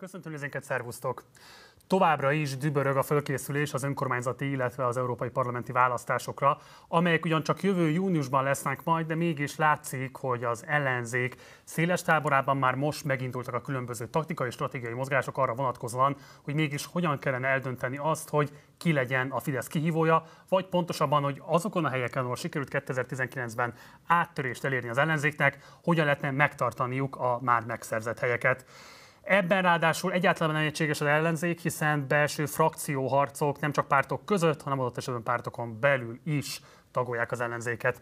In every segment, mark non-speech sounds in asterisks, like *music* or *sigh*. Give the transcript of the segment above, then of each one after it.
Köszöntöm nézőnket, szervusztok! Továbbra is dübörög a fölkészülés az önkormányzati, illetve az európai parlamenti választásokra, amelyek ugyancsak jövő júniusban lesznek majd, de mégis látszik, hogy az ellenzék széles táborában már most megindultak a különböző taktikai és stratégiai mozgások arra vonatkozóan, hogy mégis hogyan kellene eldönteni azt, hogy ki legyen a Fidesz kihívója, vagy pontosabban, hogy azokon a helyeken, ahol sikerült 2019-ben áttörést elérni az ellenzéknek, hogyan lehetne megtartaniuk a már megszerzett helyeket. Ebben ráadásul egyáltalán nem egységes az ellenzék, hiszen belső frakcióharcok nem csak pártok között, hanem adott esetben pártokon belül is tagolják az ellenzéket.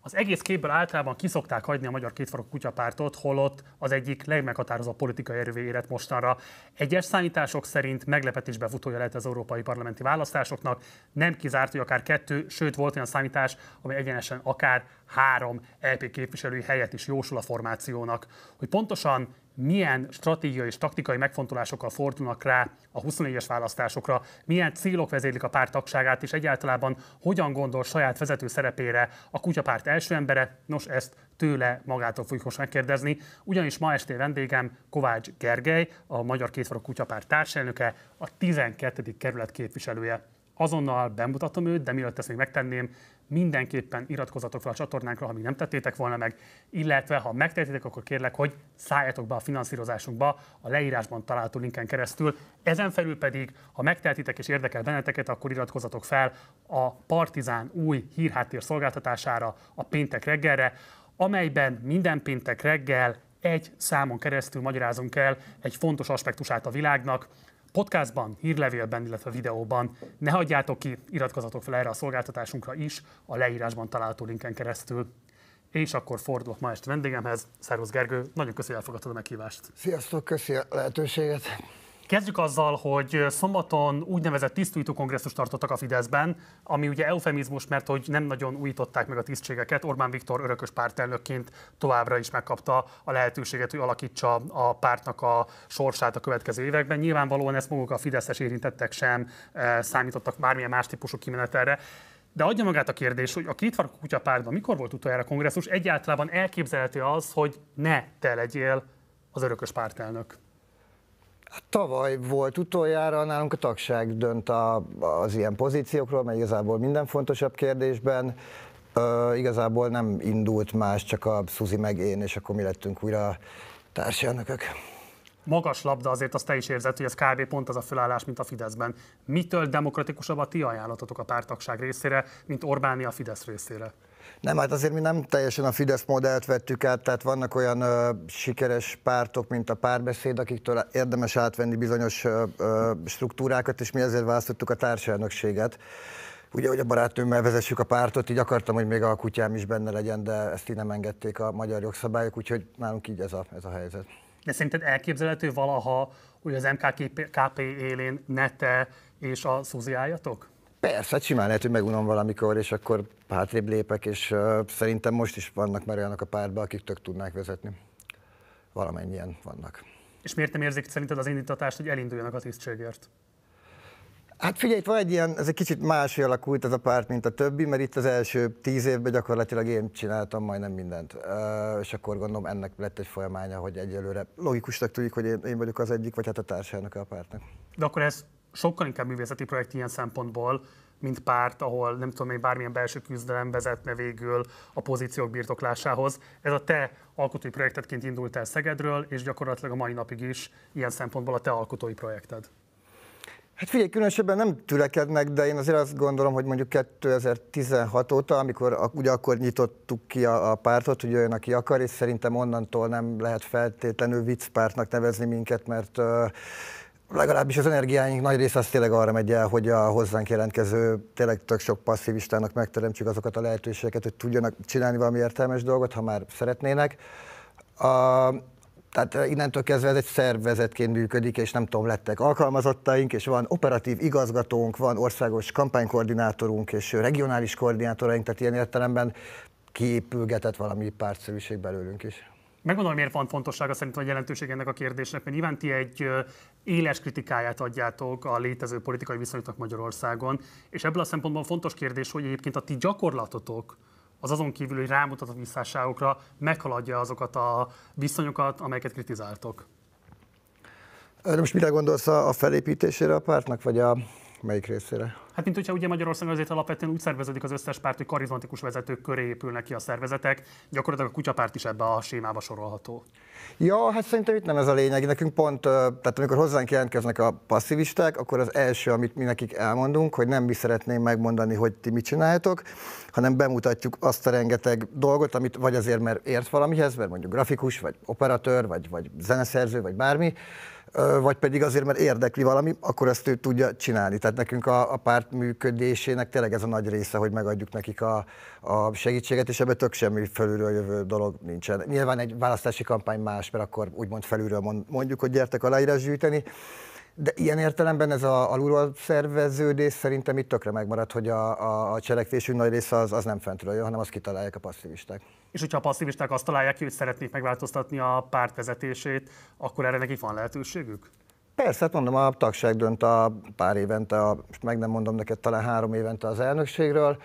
Az egész képből általában kiszokták hagyni a magyar kétfarkú kutyapártot, holott az egyik legmeghatározó politikai erővé érett mostanra. Egyes számítások szerint meglepetésbe futója lehet az európai parlamenti választásoknak, nem kizárt, hogy akár kettő, sőt volt olyan számítás, ami egyenesen akár három LP képviselői helyet is jósul a formációnak. Hogy pontosan milyen stratégiai és taktikai megfontolásokkal fordulnak rá a 24-es választásokra, milyen célok vezérlik a párt tagságát, és egyáltalán hogyan gondol saját vezető szerepére a kutyapárt első embere, nos ezt tőle magától fogjuk most megkérdezni, ugyanis ma este vendégem Kovács Gergely, a Magyar Kétfarok Kutyapárt társelnöke, a 12. kerület képviselője azonnal bemutatom őt, de mielőtt ezt még megtenném, mindenképpen iratkozatok fel a csatornánkra, ha még nem tettétek volna meg, illetve ha megtettétek, akkor kérlek, hogy szálljatok be a finanszírozásunkba a leírásban található linken keresztül. Ezen felül pedig, ha megtehetitek és érdekel benneteket, akkor iratkozatok fel a Partizán új hírháttér szolgáltatására a péntek reggelre, amelyben minden péntek reggel egy számon keresztül magyarázunk el egy fontos aspektusát a világnak, podcastban, hírlevélben, illetve videóban. Ne hagyjátok ki, iratkozatok fel erre a szolgáltatásunkra is, a leírásban található linken keresztül. És akkor fordulok ma este vendégemhez. Szervusz Gergő, nagyon köszönöm, hogy elfogadtad a meghívást. Sziasztok, köszi a lehetőséget. Kezdjük azzal, hogy szombaton úgynevezett tisztújtó kongresszus tartottak a Fideszben, ami ugye eufemizmus, mert hogy nem nagyon újították meg a tisztségeket. Orbán Viktor örökös pártelnökként továbbra is megkapta a lehetőséget, hogy alakítsa a pártnak a sorsát a következő években. Nyilvánvalóan ezt maguk a fideszes érintettek sem számítottak bármilyen más típusú kimenetelre. De adja magát a kérdés, hogy a kétfarkú kutya pártban mikor volt utoljára kongresszus, egyáltalán elképzelhető az, hogy ne te legyél az örökös pártelnök? Hát tavaly volt utoljára, nálunk a tagság dönt a, az ilyen pozíciókról, mert igazából minden fontosabb kérdésben. Uh, igazából nem indult más, csak a Suzi meg én, és akkor mi lettünk újra társadalmakok. Magas labda azért azt te is érzed, hogy ez kb. pont az a fölállás, mint a Fideszben. Mitől demokratikusabb a ti ajánlatotok a pártagság részére, mint Orbáni a Fidesz részére? Nem, hát azért mi nem teljesen a Fidesz modellt vettük át, tehát vannak olyan ö, sikeres pártok, mint a párbeszéd, akiktől érdemes átvenni bizonyos ö, ö, struktúrákat, és mi ezért választottuk a társelnökséget. Ugye, hogy a barátnőmmel vezessük a pártot, így akartam, hogy még a kutyám is benne legyen, de ezt így nem engedték a magyar jogszabályok, úgyhogy nálunk így ez a, ez a helyzet. De szerinted elképzelhető valaha, hogy az MKKP élén ne te és a Szuzi álljatok? Persze, simán lehet, hogy megunom valamikor, és akkor hátrébb lépek, és uh, szerintem most is vannak már olyanok a pártban, akik tök tudnák vezetni. Valamennyien vannak. És miért nem érzik szerinted az indítatást, hogy elinduljanak a tisztségért? Hát figyelj, itt van egy ilyen, ez egy kicsit más alakult ez a párt, mint a többi, mert itt az első tíz évben gyakorlatilag én csináltam majdnem mindent. Uh, és akkor gondolom ennek lett egy folyamánya, hogy egyelőre logikusnak tudjuk, hogy én, én vagyok az egyik, vagy hát a társának a pártnak. De akkor ez sokkal inkább művészeti projekt ilyen szempontból, mint párt, ahol nem tudom hogy bármilyen belső küzdelem vezetne végül a pozíciók birtoklásához. Ez a te alkotói projektedként indult el Szegedről, és gyakorlatilag a mai napig is ilyen szempontból a te alkotói projekted. Hát figyelj, különösebben nem türekednek, de én azért azt gondolom, hogy mondjuk 2016 óta, amikor ugye akkor nyitottuk ki a, a pártot, hogy jöjjön, aki akar, és szerintem onnantól nem lehet feltétlenül viccpártnak nevezni minket, mert uh, legalábbis az energiáink nagy része az tényleg arra megy el, hogy a hozzánk jelentkező tényleg tök sok passzivistának megteremtsük azokat a lehetőségeket, hogy tudjanak csinálni valami értelmes dolgot, ha már szeretnének. A, tehát innentől kezdve ez egy szervezetként működik, és nem tudom, lettek alkalmazottaink, és van operatív igazgatónk, van országos kampánykoordinátorunk, és regionális koordinátoraink, tehát ilyen értelemben kiépülgetett valami pártszerűség belőlünk is megmondom, miért van fontossága szerintem a jelentőség ennek a kérdésnek, mert nyilván ti egy éles kritikáját adjátok a létező politikai viszonyoknak Magyarországon, és ebből a szempontból fontos kérdés, hogy egyébként a ti gyakorlatotok, az azon kívül, hogy rámutat a visszásságokra, meghaladja azokat a viszonyokat, amelyeket kritizáltok. Most mire gondolsz a felépítésére a pártnak, vagy a melyik részére? Hát mint hogyha ugye Magyarországon azért alapvetően úgy szerveződik az összes párt, hogy karizmatikus vezetők köré épülnek ki a szervezetek, gyakorlatilag a kutyapárt is ebbe a sémába sorolható. Ja, hát szerintem itt nem ez a lényeg. Nekünk pont, tehát amikor hozzánk jelentkeznek a passzivisták, akkor az első, amit mi nekik elmondunk, hogy nem mi szeretném megmondani, hogy ti mit csináltok, hanem bemutatjuk azt a rengeteg dolgot, amit vagy azért, mert ért valamihez, mert mondjuk grafikus, vagy operatőr, vagy, vagy zeneszerző, vagy bármi, vagy pedig azért, mert érdekli valami, akkor ezt ő tudja csinálni. Tehát nekünk a, a párt működésének tényleg ez a nagy része, hogy megadjuk nekik a, a segítséget, és ebben tök semmi felülről jövő dolog nincsen. Nyilván egy választási kampány más, mert akkor úgymond felülről mondjuk, hogy gyertek aláírás gyűjteni, de ilyen értelemben ez a alulról szerveződés szerintem itt tökre megmaradt, hogy a, a, a cselekvésünk nagy része az, az nem fentről jön, hanem azt kitalálják a passzivisták. És hogyha a passzivisták azt találják ki, hogy szeretnék megváltoztatni a párt vezetését, akkor erre nekik van lehetőségük? Persze, hát mondom, a tagság dönt a pár évente, a, most meg nem mondom neked, talán három évente az elnökségről,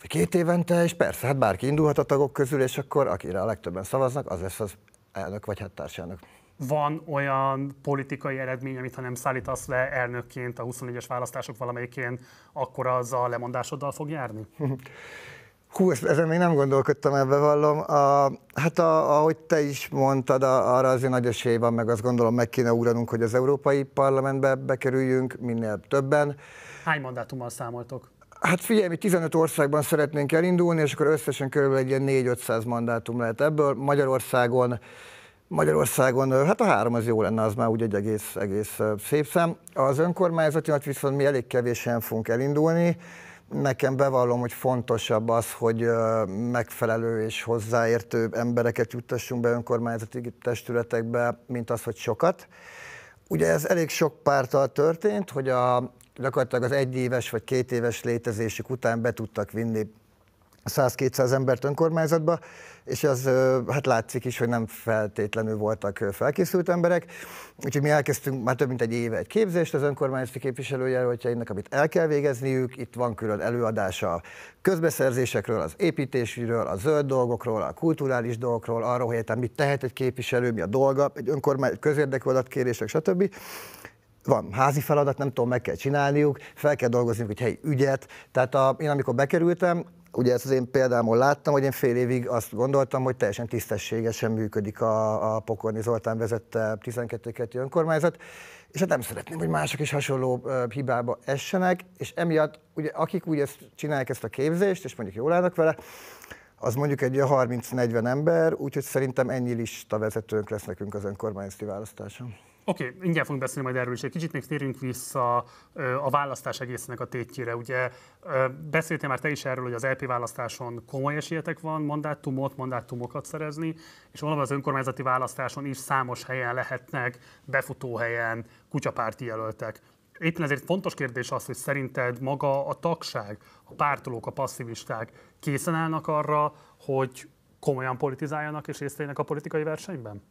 vagy két évente, és persze, hát bárki indulhat a tagok közül, és akkor akire a legtöbben szavaznak, az lesz az elnök vagy hát társelnök van olyan politikai eredmény, amit ha nem szállítasz le elnökként a 24-es választások valamelyikén, akkor az a lemondásoddal fog járni? *laughs* Hú, ezen még nem gondolkodtam, ebbe vallom. A, hát a, ahogy te is mondtad, a, arra azért nagy esély van, meg azt gondolom meg kéne ugranunk, hogy az Európai Parlamentbe bekerüljünk minél többen. Hány mandátummal számoltok? Hát figyelj, mi 15 országban szeretnénk elindulni, és akkor összesen körülbelül egy ilyen 4-500 mandátum lehet ebből. Magyarországon Magyarországon, hát a három az jó lenne, az már úgy egy egész, egész szép szám. Az önkormányzatinak viszont mi elég kevésen fogunk elindulni. Nekem bevallom, hogy fontosabb az, hogy megfelelő és hozzáértő embereket juttassunk be önkormányzati testületekbe, mint az, hogy sokat. Ugye ez elég sok pártal történt, hogy a, gyakorlatilag az egyéves vagy két éves létezésük után be tudtak vinni 100-200 embert önkormányzatba, és az hát látszik is, hogy nem feltétlenül voltak felkészült emberek. Úgyhogy mi elkezdtünk már több mint egy éve egy képzést az önkormányzati képviselőjelöltjeinek, amit el kell végezniük. Itt van külön előadása a közbeszerzésekről, az építésről, a zöld dolgokról, a kulturális dolgokról, arról, hogy egyáltalán mit tehet egy képviselő, mi a dolga, egy önkormány, közérdekű adatkérések, stb van házi feladat, nem tudom, meg kell csinálniuk, fel kell dolgozniuk egy helyi ügyet. Tehát a, én amikor bekerültem, ugye ezt az én példámon láttam, hogy én fél évig azt gondoltam, hogy teljesen tisztességesen működik a, a Pokorni Zoltán vezette 12 önkormányzat, és hát nem szeretném, hogy mások is hasonló hibába essenek, és emiatt ugye akik úgy ezt csinálják ezt a képzést, és mondjuk jól állnak vele, az mondjuk egy 30-40 ember, úgyhogy szerintem ennyi lista vezetőnk lesz nekünk az önkormányzati választáson. Oké, okay, ingyen fogunk beszélni majd erről is egy kicsit, még térjünk vissza a választás egésznek a tétjére. Ugye beszéltél már te is erről, hogy az LP választáson komoly esélyetek van mandátumot, mandátumokat szerezni, és valóban az önkormányzati választáson is számos helyen lehetnek, befutó helyen kutyapárti jelöltek. Éppen ezért fontos kérdés az, hogy szerinted maga a tagság, a pártolók, a passzivisták készen állnak arra, hogy komolyan politizáljanak és részt a politikai versenyben?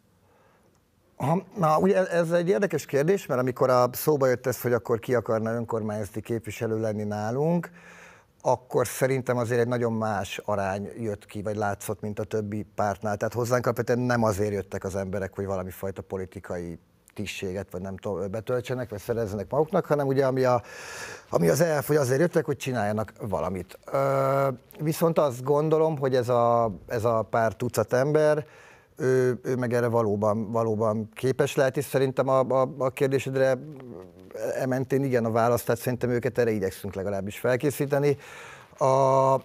Ha, na, ugye ez egy érdekes kérdés, mert amikor a szóba jött ez, hogy akkor ki akarna önkormányzati képviselő lenni nálunk, akkor szerintem azért egy nagyon más arány jött ki, vagy látszott, mint a többi pártnál. Tehát hozzánk alapvetően nem azért jöttek az emberek, hogy valami fajta politikai tisztséget, vagy nem tudom, betöltsenek, vagy szerezzenek maguknak, hanem ugye ami, a, ami az elf, hogy azért jöttek, hogy csináljanak valamit. Ö, viszont azt gondolom, hogy ez a, ez a pár tucat ember, ő, ő meg erre valóban, valóban képes lehet, és szerintem a, a, a kérdésedre ementén igen a választ, tehát szerintem őket erre igyekszünk legalábbis felkészíteni. A,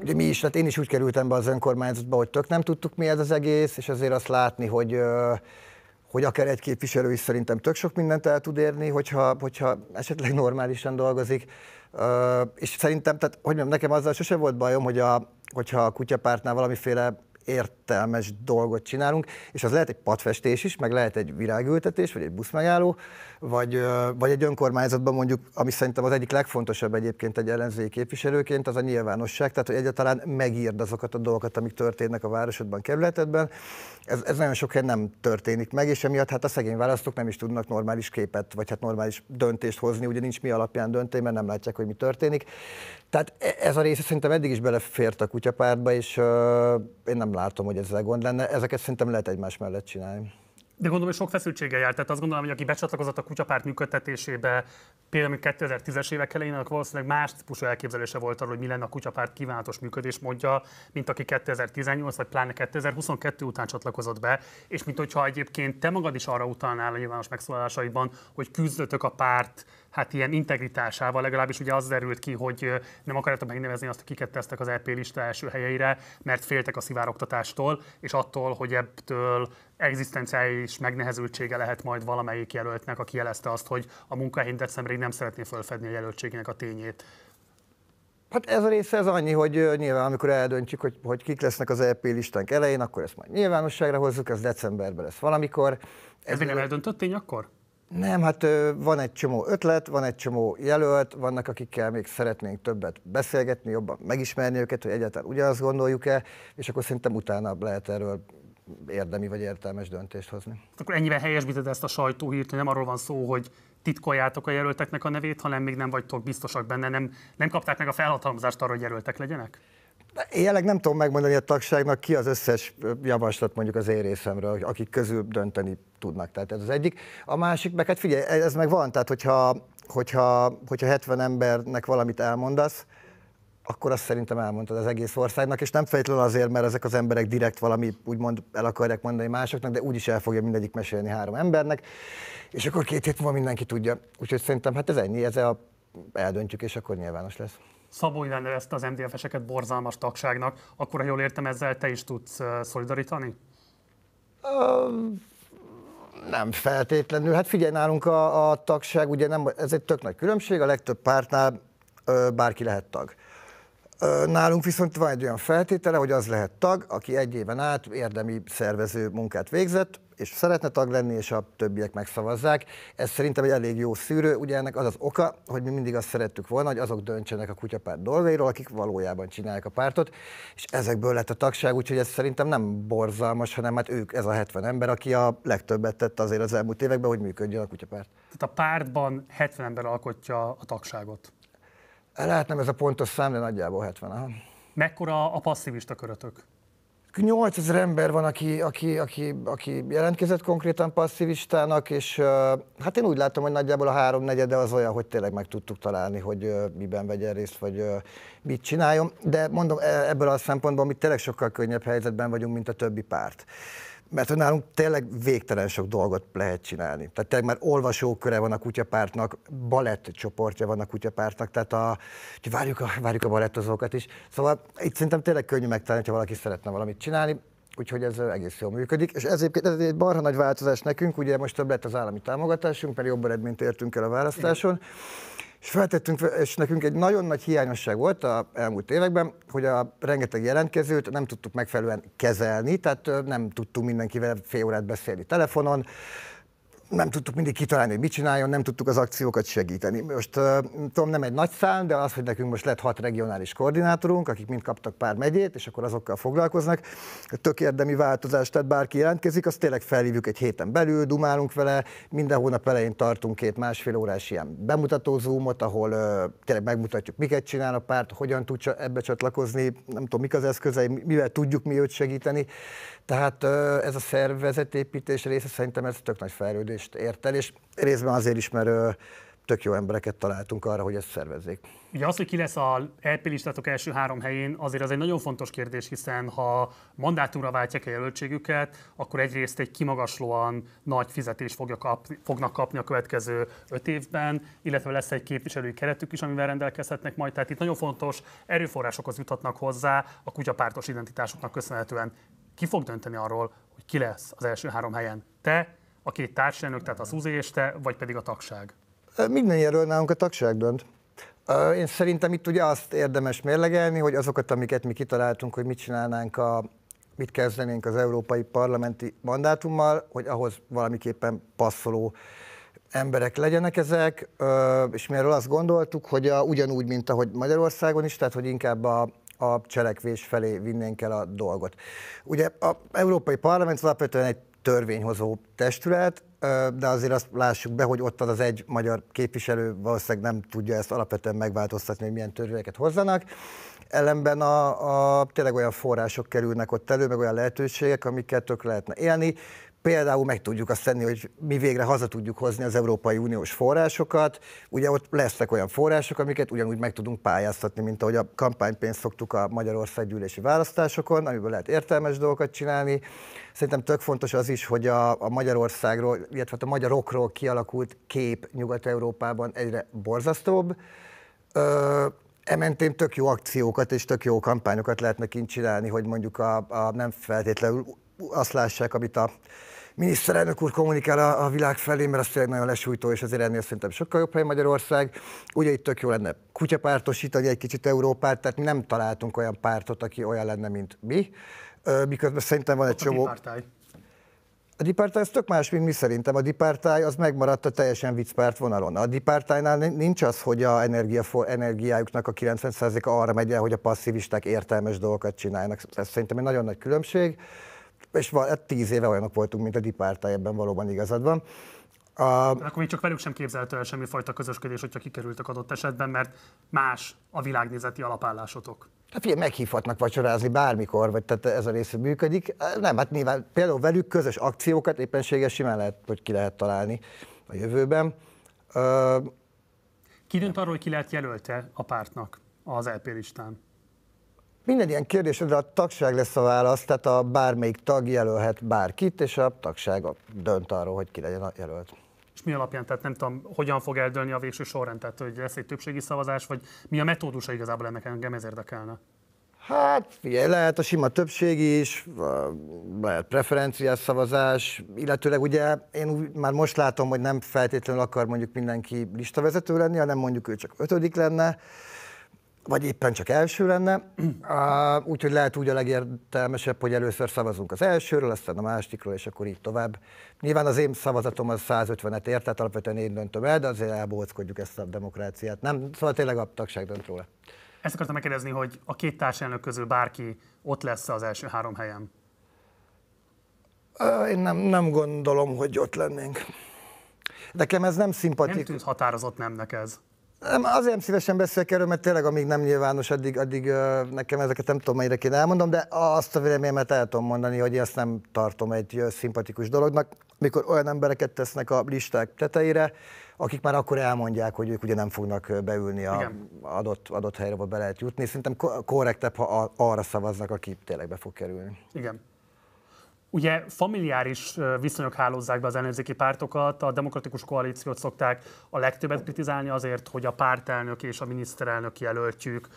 ugye mi is, hát én is úgy kerültem be az önkormányzatba, hogy tök nem tudtuk mi ez az egész, és azért azt látni, hogy hogy akár egy képviselő is szerintem tök sok mindent el tud érni, hogyha, hogyha esetleg normálisan dolgozik. És szerintem, tehát, hogy mondjam, nekem azzal sose volt bajom, hogy a, hogyha a kutyapártnál valamiféle értelmes dolgot csinálunk, és az lehet egy patfestés is, meg lehet egy virágültetés, vagy egy buszmegálló, vagy, vagy egy önkormányzatban mondjuk, ami szerintem az egyik legfontosabb egyébként egy ellenzéki képviselőként, az a nyilvánosság, tehát hogy egyáltalán megírd azokat a dolgokat, amik történnek a városodban, kerületedben. Ez, ez nagyon sok helyen nem történik meg, és emiatt hát a szegény választók nem is tudnak normális képet, vagy hát normális döntést hozni, ugye nincs mi alapján döntés, mert nem látják, hogy mi történik. Tehát e, ez a része szerintem eddig is belefért a kutyapártba, és uh, én nem látom, hogy ezzel gond lenne. Ezeket szerintem lehet egymás mellett csinálni. De gondolom, hogy sok feszültséggel járt. Tehát azt gondolom, hogy aki becsatlakozott a kutyapárt működtetésébe, például 2010-es évek elején, annak valószínűleg más típusú elképzelése volt arról, hogy mi lenne a kutyapárt kívánatos működésmódja, mint aki 2018 vagy pláne 2022 után csatlakozott be. És mint hogyha egyébként te magad is arra utalnál a nyilvános megszólalásaiban, hogy küzdötök a párt hát ilyen integritásával, legalábbis ugye az derült ki, hogy nem akartam megnevezni azt, akiket tesztek az LP e lista első helyeire, mert féltek a szivároktatástól, és attól, hogy ebből egzisztenciális megnehezültsége lehet majd valamelyik jelöltnek, aki jelezte azt, hogy a munkahelyén decemberig nem szeretné felfedni a jelöltségének a tényét. Hát ez a része az annyi, hogy nyilván amikor eldöntjük, hogy, hogy kik lesznek az EP listánk elején, akkor ezt majd nyilvánosságra hozzuk, ez decemberben lesz valamikor. Ez, ez még nem eldöntött tény akkor? Nem, hát van egy csomó ötlet, van egy csomó jelölt, vannak akikkel még szeretnénk többet beszélgetni, jobban megismerni őket, hogy egyáltalán ugyanazt gondoljuk-e, és akkor szerintem utána lehet erről érdemi vagy értelmes döntést hozni. Akkor ennyivel helyesbíted ezt a sajtóhírt, hogy nem arról van szó, hogy titkoljátok a jelölteknek a nevét, hanem még nem vagytok biztosak benne, nem, nem kapták meg a felhatalmazást arra, hogy jelöltek legyenek? Én jelenleg nem tudom megmondani a tagságnak, ki az összes javaslat mondjuk az én részemről, akik közül dönteni tudnak. Tehát ez az egyik. A másik, meg hát figyelj, e, ez meg van, tehát hogyha, hogyha, hogyha 70 embernek valamit elmondasz, akkor azt szerintem elmondtad az egész országnak, és nem feltétlenül azért, mert ezek az emberek direkt valami úgymond el akarják mondani másoknak, de úgyis el fogja mindegyik mesélni három embernek, és akkor két hét múlva mindenki tudja. Úgyhogy szerintem hát ez ennyi, ez a, eldöntjük, és akkor nyilvános lesz. Szabó Iván nevezte az MDF-eseket borzalmas tagságnak, akkor ha jól értem, ezzel te is tudsz szolidaritani? Um... Nem feltétlenül. Hát figyelj, nálunk a, a tagság, ugye nem, ez egy tök nagy különbség, a legtöbb pártnál ö, bárki lehet tag. Nálunk viszont van egy olyan feltétele, hogy az lehet tag, aki egy éven át érdemi szervező munkát végzett, és szeretne tag lenni, és a többiek megszavazzák. Ez szerintem egy elég jó szűrő. Ugye ennek az az oka, hogy mi mindig azt szerettük volna, hogy azok döntsenek a kutyapárt dolgairól, akik valójában csinálják a pártot, és ezekből lett a tagság, úgyhogy ez szerintem nem borzalmas, hanem hát ők, ez a 70 ember, aki a legtöbbet tett azért az elmúlt években, hogy működjön a kutyapárt. Tehát a pártban 70 ember alkotja a tagságot. Eh, lehet nem ez a pontos szám, de nagyjából 70. Aha. Mekkora a passzivista körötök? 8000 ember van, aki, aki, aki, aki jelentkezett konkrétan passzivistának, és hát én úgy látom, hogy nagyjából a háromnegyede az olyan, hogy tényleg meg tudtuk találni, hogy miben vegyen részt, vagy mit csináljon. De mondom, e, ebből a szempontból mi tényleg sokkal könnyebb helyzetben vagyunk, mint a többi párt mert hogy nálunk tényleg végtelen sok dolgot lehet csinálni. Tehát tényleg már olvasóköre van a kutyapártnak, balett csoportja van a kutyapártnak, tehát a, várjuk, a, várjuk a balettozókat is. Szóval itt szerintem tényleg könnyű megtalálni, ha valaki szeretne valamit csinálni, úgyhogy ez egész jól működik. És ez, ez egy barha nagy változás nekünk, ugye most több lett az állami támogatásunk, mert jobb eredményt értünk el a választáson. Igen és feltettünk, és nekünk egy nagyon nagy hiányosság volt a elmúlt években, hogy a rengeteg jelentkezőt nem tudtuk megfelelően kezelni, tehát nem tudtunk mindenkivel fél órát beszélni telefonon, nem tudtuk mindig kitalálni, hogy mit csináljon, nem tudtuk az akciókat segíteni. Most uh, tudom, nem egy nagy szám, de az, hogy nekünk most lett hat regionális koordinátorunk, akik mind kaptak pár megyét, és akkor azokkal foglalkoznak. Tök érdemi változás, tehát bárki jelentkezik, azt tényleg felhívjuk egy héten belül, dumálunk vele, minden hónap elején tartunk két másfél órás ilyen bemutató zoomot, ahol uh, tényleg megmutatjuk, miket csinál a párt, hogyan tud ebbe csatlakozni, nem tudom, mik az eszközei, mivel tudjuk mi őt segíteni. Tehát ez a szervezetépítés része szerintem ez tök nagy fejlődést ért el, és részben azért is, mert tök jó embereket találtunk arra, hogy ezt szervezzék. Ugye az, hogy ki lesz a LP e listátok első három helyén, azért az egy nagyon fontos kérdés, hiszen ha mandátumra váltják a jelöltségüket, akkor egyrészt egy kimagaslóan nagy fizetést fogja kapni, fognak kapni a következő öt évben, illetve lesz egy képviselői keretük is, amivel rendelkezhetnek majd. Tehát itt nagyon fontos erőforrásokhoz juthatnak hozzá a kutyapártos identitásoknak köszönhetően ki fog dönteni arról, hogy ki lesz az első három helyen? Te, a két társadalmok, tehát a Szuzi és te, vagy pedig a tagság? Minden jelöl nálunk a tagság dönt. Én szerintem itt ugye azt érdemes mérlegelni, hogy azokat, amiket mi kitaláltunk, hogy mit csinálnánk a, mit kezdenénk az európai parlamenti mandátummal, hogy ahhoz valamiképpen passzoló emberek legyenek ezek, és mi erről azt gondoltuk, hogy a, ugyanúgy, mint ahogy Magyarországon is, tehát hogy inkább a, a cselekvés felé vinnénk el a dolgot. Ugye az Európai Parlament alapvetően egy törvényhozó testület, de azért azt lássuk be, hogy ott van az egy magyar képviselő, valószínűleg nem tudja ezt alapvetően megváltoztatni, hogy milyen törvényeket hozzanak. Ellenben a, a, tényleg olyan források kerülnek ott elő, meg olyan lehetőségek, amiket tök lehetne élni például meg tudjuk azt tenni, hogy mi végre haza tudjuk hozni az Európai Uniós forrásokat. Ugye ott lesznek olyan források, amiket ugyanúgy meg tudunk pályáztatni, mint ahogy a kampánypénzt szoktuk a Magyarország gyűlési választásokon, amiből lehet értelmes dolgokat csinálni. Szerintem tök fontos az is, hogy a, a Magyarországról, illetve hát a magyarokról kialakult kép Nyugat-Európában egyre borzasztóbb. Ö, ementén tök jó akciókat és tök jó kampányokat lehetne kint csinálni, hogy mondjuk a, a nem feltétlenül azt lássák, amit a miniszterelnök úr kommunikál a, a világ felé, mert az tényleg nagyon lesújtó, és azért ennél szerintem sokkal jobb hely Magyarország. Ugye itt tök jó lenne kutyapártosítani egy kicsit Európát, tehát mi nem találtunk olyan pártot, aki olyan lenne, mint mi. Miközben szerintem van egy csomó... A dipártály az tök más, mint mi szerintem. A dipártály az megmaradt a teljesen viccpárt vonalon. A dipártálynál nincs az, hogy a energia, energiájuknak a 90%-a arra megy el, hogy a passzivisták értelmes dolgokat csinálnak. Ez szerintem egy nagyon nagy különbség és van, hát tíz éve olyanok voltunk, mint a Dipárta, ebben valóban igazad van. A... Akkor még csak velük sem képzelhető el semmifajta közösködés, hogyha kikerültek adott esetben, mert más a világnézeti alapállásotok. Hát figyelj, meghívhatnak vacsorázni bármikor, vagy tehát ez a része működik. Nem, hát nyilván például velük közös akciókat éppenséges simán lehet, hogy ki lehet találni a jövőben. Ö... Ki dönt arról, hogy ki lehet jelölte a pártnak az LP e listán? Minden ilyen kérdésedre a tagság lesz a válasz, tehát a bármelyik tag jelölhet bárkit, és a tagság dönt arról, hogy ki legyen a jelölt. És mi alapján, tehát nem tudom, hogyan fog eldőlni a végső sorrend, tehát hogy lesz egy többségi szavazás, vagy mi a metódusa igazából ennek engem ez érdekelne? Hát figyelj, lehet a sima többség is, lehet preferenciás szavazás, illetőleg ugye én már most látom, hogy nem feltétlenül akar mondjuk mindenki listavezető lenni, hanem mondjuk ő csak ötödik lenne, vagy éppen csak első lenne, *clears throat* úgyhogy lehet úgy a legértelmesebb, hogy először szavazunk az elsőről, aztán a másikról, és akkor így tovább. Nyilván az én szavazatom az 150-et ért, tehát alapvetően én döntöm el, de azért elbóckodjuk ezt a demokráciát. Nem, szóval tényleg a tagság dönt róla. Ezt akartam megkérdezni, hogy a két társelnök közül bárki ott lesz az első három helyen? Én nem, nem gondolom, hogy ott lennénk. Nekem ez nem szimpatikus. Nem tűnt határozott nemnek ez. Nem, azért nem szívesen beszélek erről, mert tényleg amíg nem nyilvános, addig, addig nekem ezeket nem tudom, melyre kéne elmondom, de azt a véleményemet el tudom mondani, hogy ezt nem tartom egy szimpatikus dolognak, mikor olyan embereket tesznek a listák tetejére, akik már akkor elmondják, hogy ők ugye nem fognak beülni a Igen. adott, adott helyre, ahol be lehet jutni. Szerintem korrektebb, ha arra szavaznak, aki tényleg be fog kerülni. Igen. Ugye familiáris viszonyok hálózzák be az ellenzéki pártokat, a demokratikus koalíciót szokták a legtöbbet kritizálni azért, hogy a pártelnök és a miniszterelnök jelöltjük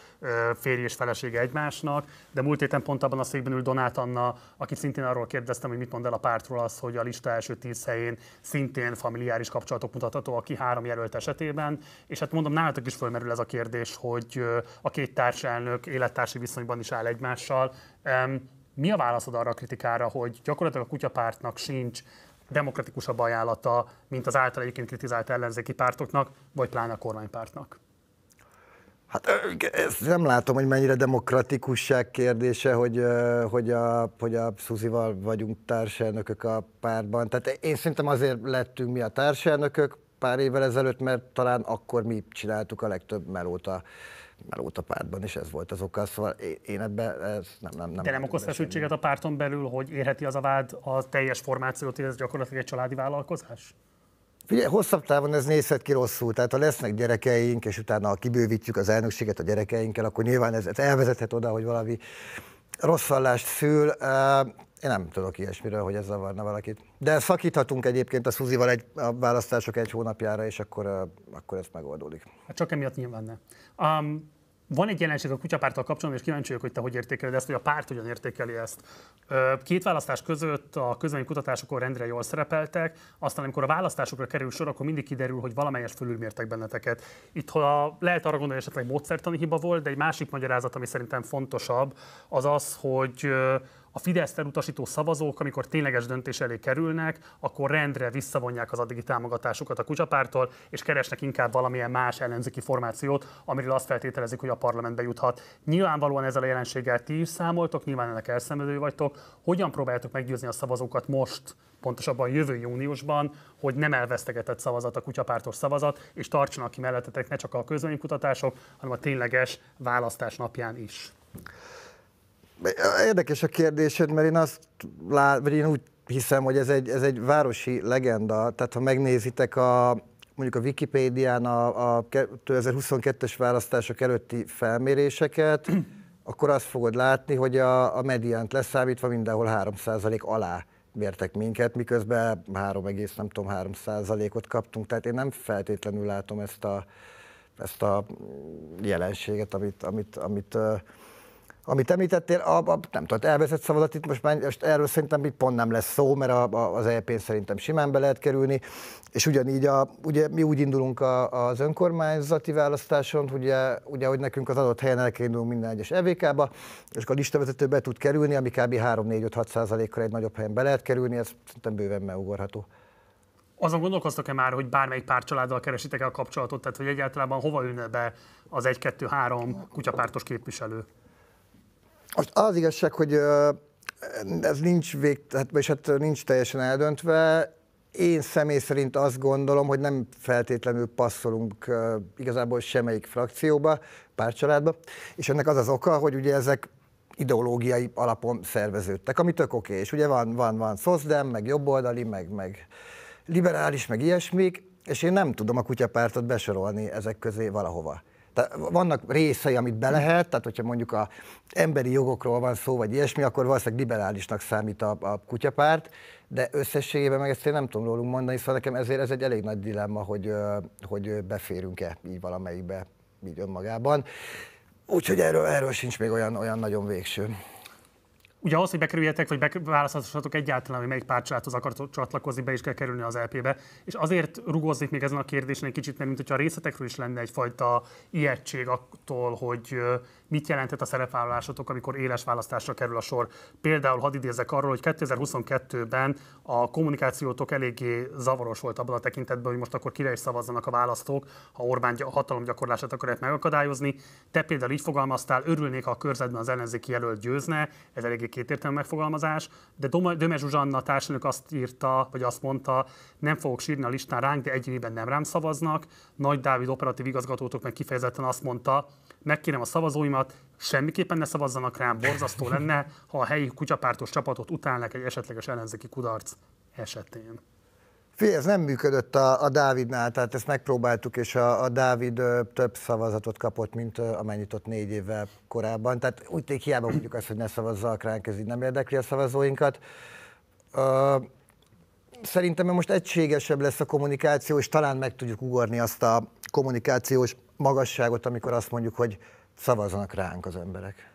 férj és felesége egymásnak, de múlt héten pont abban a székben ül Donát Anna, akit szintén arról kérdeztem, hogy mit mond el a pártról az, hogy a lista első tíz helyén szintén familiáris kapcsolatok mutatható, aki három jelölt esetében, és hát mondom, nálatok is fölmerül ez a kérdés, hogy a két társelnök élettársi viszonyban is áll egymással mi a válaszod arra a kritikára, hogy gyakorlatilag a kutyapártnak sincs demokratikusabb ajánlata, mint az által egyébként kritizált ellenzéki pártoknak, vagy pláne a kormánypártnak? Hát ezt nem látom, hogy mennyire demokratikusság kérdése, hogy, hogy, a, hogy a Szuzival vagyunk társelnökök a párban. Tehát én szerintem azért lettünk mi a társelnökök pár évvel ezelőtt, mert talán akkor mi csináltuk a legtöbb melóta már volt a pártban is ez volt az oka, szóval én ebben ez nem, nem, nem. De nem okoz feszültséget a párton belül, hogy érheti az a vád a teljes formációt, hogy ez gyakorlatilag egy családi vállalkozás? Figyelj, hosszabb távon ez nézhet ki rosszul, tehát ha lesznek gyerekeink, és utána ha kibővítjük az elnökséget a gyerekeinkkel, akkor nyilván ez, ez elvezethet oda, hogy valami hallást szül. Én nem tudok ilyesmiről, hogy ez zavarna valakit. De szakíthatunk egyébként a Szuzival egy, a választások egy hónapjára, és akkor, akkor ez megoldódik. Hát csak emiatt nyilván ne. Um, van egy jelenség a kutyapárttal kapcsolatban, és kíváncsi vagyok, hogy te hogy értékeled ezt, hogy a párt hogyan értékeli ezt. Két választás között a közvélemény kutatásokon rendre jól szerepeltek, aztán amikor a választásokra kerül sor, akkor mindig kiderül, hogy valamelyes fölülmértek benneteket. Itt ha lehet arra gondolni, hogy esetleg módszertani hiba volt, de egy másik magyarázat, ami szerintem fontosabb, az az, hogy a Fidesz utasító szavazók, amikor tényleges döntés elé kerülnek, akkor rendre visszavonják az addigi támogatásukat a kucsapártól, és keresnek inkább valamilyen más ellenzéki formációt, amiről azt feltételezik, hogy a parlamentbe juthat. Nyilvánvalóan ezzel a jelenséggel ti is számoltok, nyilván ennek elszenvedői vagytok. Hogyan próbáltok meggyőzni a szavazókat most, pontosabban jövő júniusban, hogy nem elvesztegetett szavazat a kutyapártos szavazat, és tartsanak ki mellettetek ne csak a kutatások, hanem a tényleges választás napján is. Érdekes a kérdésed, mert én azt lát, vagy én úgy hiszem, hogy ez egy, ez egy városi legenda, tehát ha megnézitek a mondjuk a Wikipédián a, a 2022-es választások előtti felméréseket, *clears throat* akkor azt fogod látni, hogy a, a mediánt leszámítva mindenhol 3% alá mértek minket, miközben 3, nem tudom, 3 ot kaptunk. Tehát én nem feltétlenül látom ezt a, ezt a jelenséget, amit, amit, amit amit említettél, a, a, nem tudom, elveszett szavazat itt most már most erről szerintem itt pont nem lesz szó, mert a, a, az ep szerintem simán be lehet kerülni, és ugyanígy a, ugye mi úgy indulunk a, az önkormányzati választáson, ugye, ugye, hogy nekünk az adott helyen el kell indulunk minden egyes EVK-ba, és akkor a listavezető be tud kerülni, ami kb. 3-4-5-6 százalékkal egy nagyobb helyen be lehet kerülni, ez szerintem bőven megugorható. Azon gondolkoztak-e már, hogy bármelyik pár családdal keresitek el a kapcsolatot, tehát hogy egyáltalán hova ülne be az 1-2-3 kutyapártos képviselő? Most az igazság, hogy ez nincs vég, hát, és hát nincs teljesen eldöntve. Én személy szerint azt gondolom, hogy nem feltétlenül passzolunk igazából semmelyik frakcióba, pártcsaládba, és ennek az az oka, hogy ugye ezek ideológiai alapon szerveződtek, ami tök oké, és ugye van, van, van szozdem, meg jobboldali, meg, meg liberális, meg ilyesmik, és én nem tudom a kutyapártot besorolni ezek közé valahova. Tehát vannak részei, amit be lehet, tehát hogyha mondjuk a emberi jogokról van szó, vagy ilyesmi, akkor valószínűleg liberálisnak számít a, a kutyapárt, de összességében meg ezt én nem tudom rólunk mondani, szóval nekem ezért ez egy elég nagy dilemma, hogy, hogy beférünk-e így valamelyikbe, így önmagában. Úgyhogy erről, erről sincs még olyan, olyan nagyon végső. Ugye ahhoz, hogy bekerüljetek, vagy választhassatok egyáltalán, hogy melyik pártcsaládhoz akartok csatlakozni, be is kell kerülni az LP-be. És azért rugóznék még ezen a kérdésen egy kicsit, mert mint a részletekről is lenne egyfajta ijegység attól, hogy mit jelentett a szerepvállalásotok, amikor éles választásra kerül a sor. Például hadd idézek arról, hogy 2022-ben a kommunikációtok eléggé zavaros volt abban a tekintetben, hogy most akkor kire is szavazzanak a választók, ha Orbán hatalomgyakorlását akarják megakadályozni. Te például így fogalmaztál, örülnék, ha a körzetben az ellenzéki jelölt győzne, ez eléggé kétértelmű megfogalmazás, de Döme Zsuzsanna társadalmi azt írta, vagy azt mondta, nem fogok sírni a listán ránk, de egyébként nem rám szavaznak. Nagy Dávid operatív igazgatótok meg kifejezetten azt mondta, megkérem a szavazóimat, semmiképpen ne szavazzanak rám, borzasztó lenne, ha a helyi kutyapártos csapatot utálnak egy esetleges ellenzéki kudarc esetén. Fé, ez nem működött a, a Dávidnál, tehát ezt megpróbáltuk, és a, a Dávid ö, több szavazatot kapott, mint ö, amennyit ott négy évvel korábban. Tehát úgy tényleg hiába mondjuk azt, hogy ne szavazzak ránk, ez így nem érdekli a szavazóinkat. Ö, szerintem most egységesebb lesz a kommunikáció, és talán meg tudjuk ugorni azt a kommunikációs magasságot, amikor azt mondjuk, hogy szavazzanak ránk az emberek.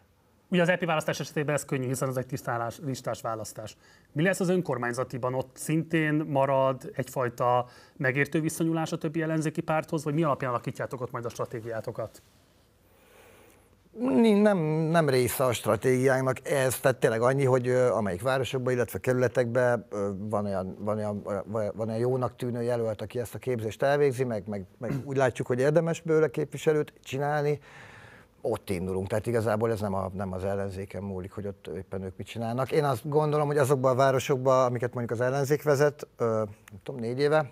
Ugye az EP választás esetében ez könnyű, hiszen ez egy tisztálás, listás választás. Mi lesz az önkormányzatiban? Ott szintén marad egyfajta megértő viszonyulás a többi ellenzéki párthoz, vagy mi alapján alakítjátok ott majd a stratégiátokat? nem, nem része a stratégiánknak ez, tehát tényleg annyi, hogy amelyik városokban, illetve kerületekben van olyan, van olyan, van olyan jónak tűnő jelölt, aki ezt a képzést elvégzi, meg, meg, meg úgy látjuk, hogy érdemes bőle képviselőt csinálni, ott indulunk. Tehát igazából ez nem, a, nem az ellenzéken múlik, hogy ott éppen ők mit csinálnak. Én azt gondolom, hogy azokban a városokban, amiket mondjuk az ellenzék vezet, ö, nem tudom, négy éve,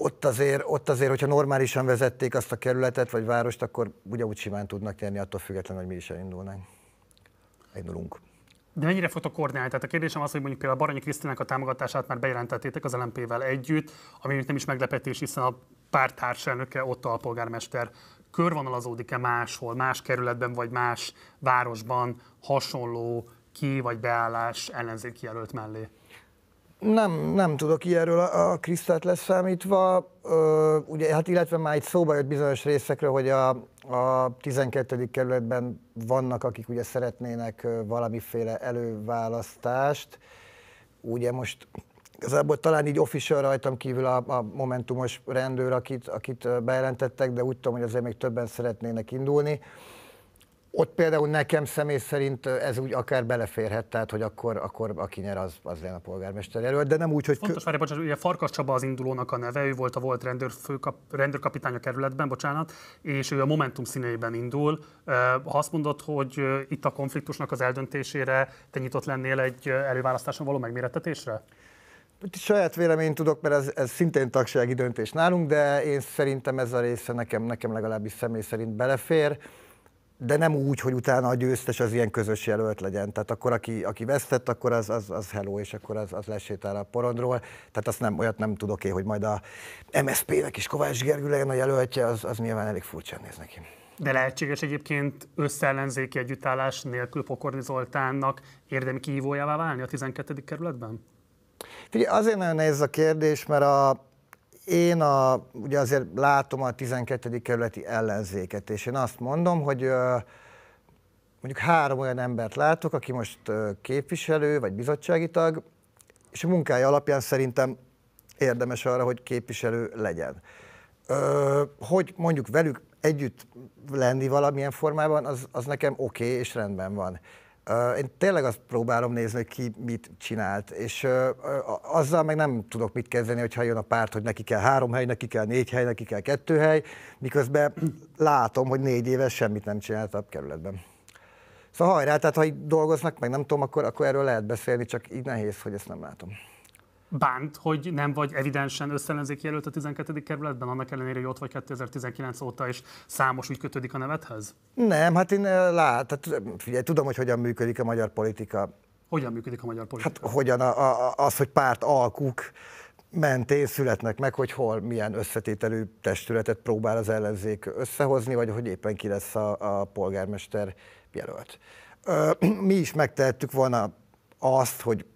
ott azért, ott azért, hogyha normálisan vezették azt a kerületet vagy várost, akkor ugyanúgy simán tudnak nyerni attól függetlenül, hogy mi is elindulnánk. Indulunk. De mennyire fogtok koordinálni? Tehát a kérdésem az, hogy mondjuk például Baranyi Krisztinek a támogatását már bejelentettétek az LMP-vel együtt, ami nem is meglepetés, hiszen a pártárs ott a polgármester körvonalazódik-e máshol, más kerületben vagy más városban hasonló ki vagy beállás ellenzék jelölt mellé? Nem, nem tudok ilyenről a, a Krisztát leszámítva, ö, ugye, hát illetve már itt szóba jött bizonyos részekről, hogy a, a 12. kerületben vannak, akik ugye szeretnének valamiféle előválasztást. Ugye most igazából talán így official rajtam kívül a, a Momentumos rendőr, akit, akit bejelentettek, de úgy tudom, hogy azért még többen szeretnének indulni. Ott például nekem személy szerint ez úgy akár beleférhet, tehát hogy akkor, akkor aki nyer, az, az lenne a polgármester jelölt, de nem úgy, hogy... Fontos, kö... várj, bocsánat, ugye Farkas Csaba az indulónak a neve, ő volt a volt rendőr, főkap, rendőrkapitány a kerületben, bocsánat, és ő a Momentum színeiben indul. Ha azt mondod, hogy itt a konfliktusnak az eldöntésére te nyitott lennél egy előválasztáson való megmérettetésre? Saját véleményt tudok, mert ez, ez szintén tagsági döntés nálunk, de én szerintem ez a része nekem, nekem legalábbis személy szerint belefér de nem úgy, hogy utána a győztes az ilyen közös jelölt legyen. Tehát akkor, aki, aki vesztett, akkor az, az, az hello, és akkor az, az lesétál a porondról. Tehát azt nem, olyat nem tudok én, hogy majd a MSZP-nek is Kovács Gergő legyen a jelöltje, az, az nyilván elég furcsán néz neki. De lehetséges egyébként összeellenzéki együttállás nélkül Pokorni Zoltánnak érdemi kihívójává válni a 12. kerületben? Figyelj, azért nagyon nehéz a kérdés, mert a, én a, ugye azért látom a 12. kerületi ellenzéket, és én azt mondom, hogy mondjuk három olyan embert látok, aki most képviselő vagy bizottsági tag, és a munkája alapján szerintem érdemes arra, hogy képviselő legyen. hogy mondjuk velük együtt lenni valamilyen formában, az, az nekem oké okay és rendben van. Én tényleg azt próbálom nézni, hogy ki mit csinált, és azzal meg nem tudok mit kezdeni, hogyha jön a párt, hogy neki kell három hely, neki kell négy hely, neki kell kettő hely, miközben látom, hogy négy éves semmit nem csinált a kerületben. Szóval hajrá, tehát ha így dolgoznak, meg nem tudom, akkor, akkor erről lehet beszélni, csak így nehéz, hogy ezt nem látom bánt, hogy nem vagy evidensen összellenzék jelölt a 12. kerületben, annak ellenére, hogy ott vagy 2019 óta, és számos úgy kötődik a nevedhez? Nem, hát én eh, lát, hát figyelj, tudom, hogy hogyan működik a magyar politika. Hogyan működik a magyar politika? Hát hogyan, a, a, az, hogy párt alkuk, mentén születnek meg, hogy hol milyen összetételű testületet próbál az ellenzék összehozni, vagy hogy éppen ki lesz a, a polgármester jelölt. Ö, *clears throat* mi is megtehettük volna azt, hogy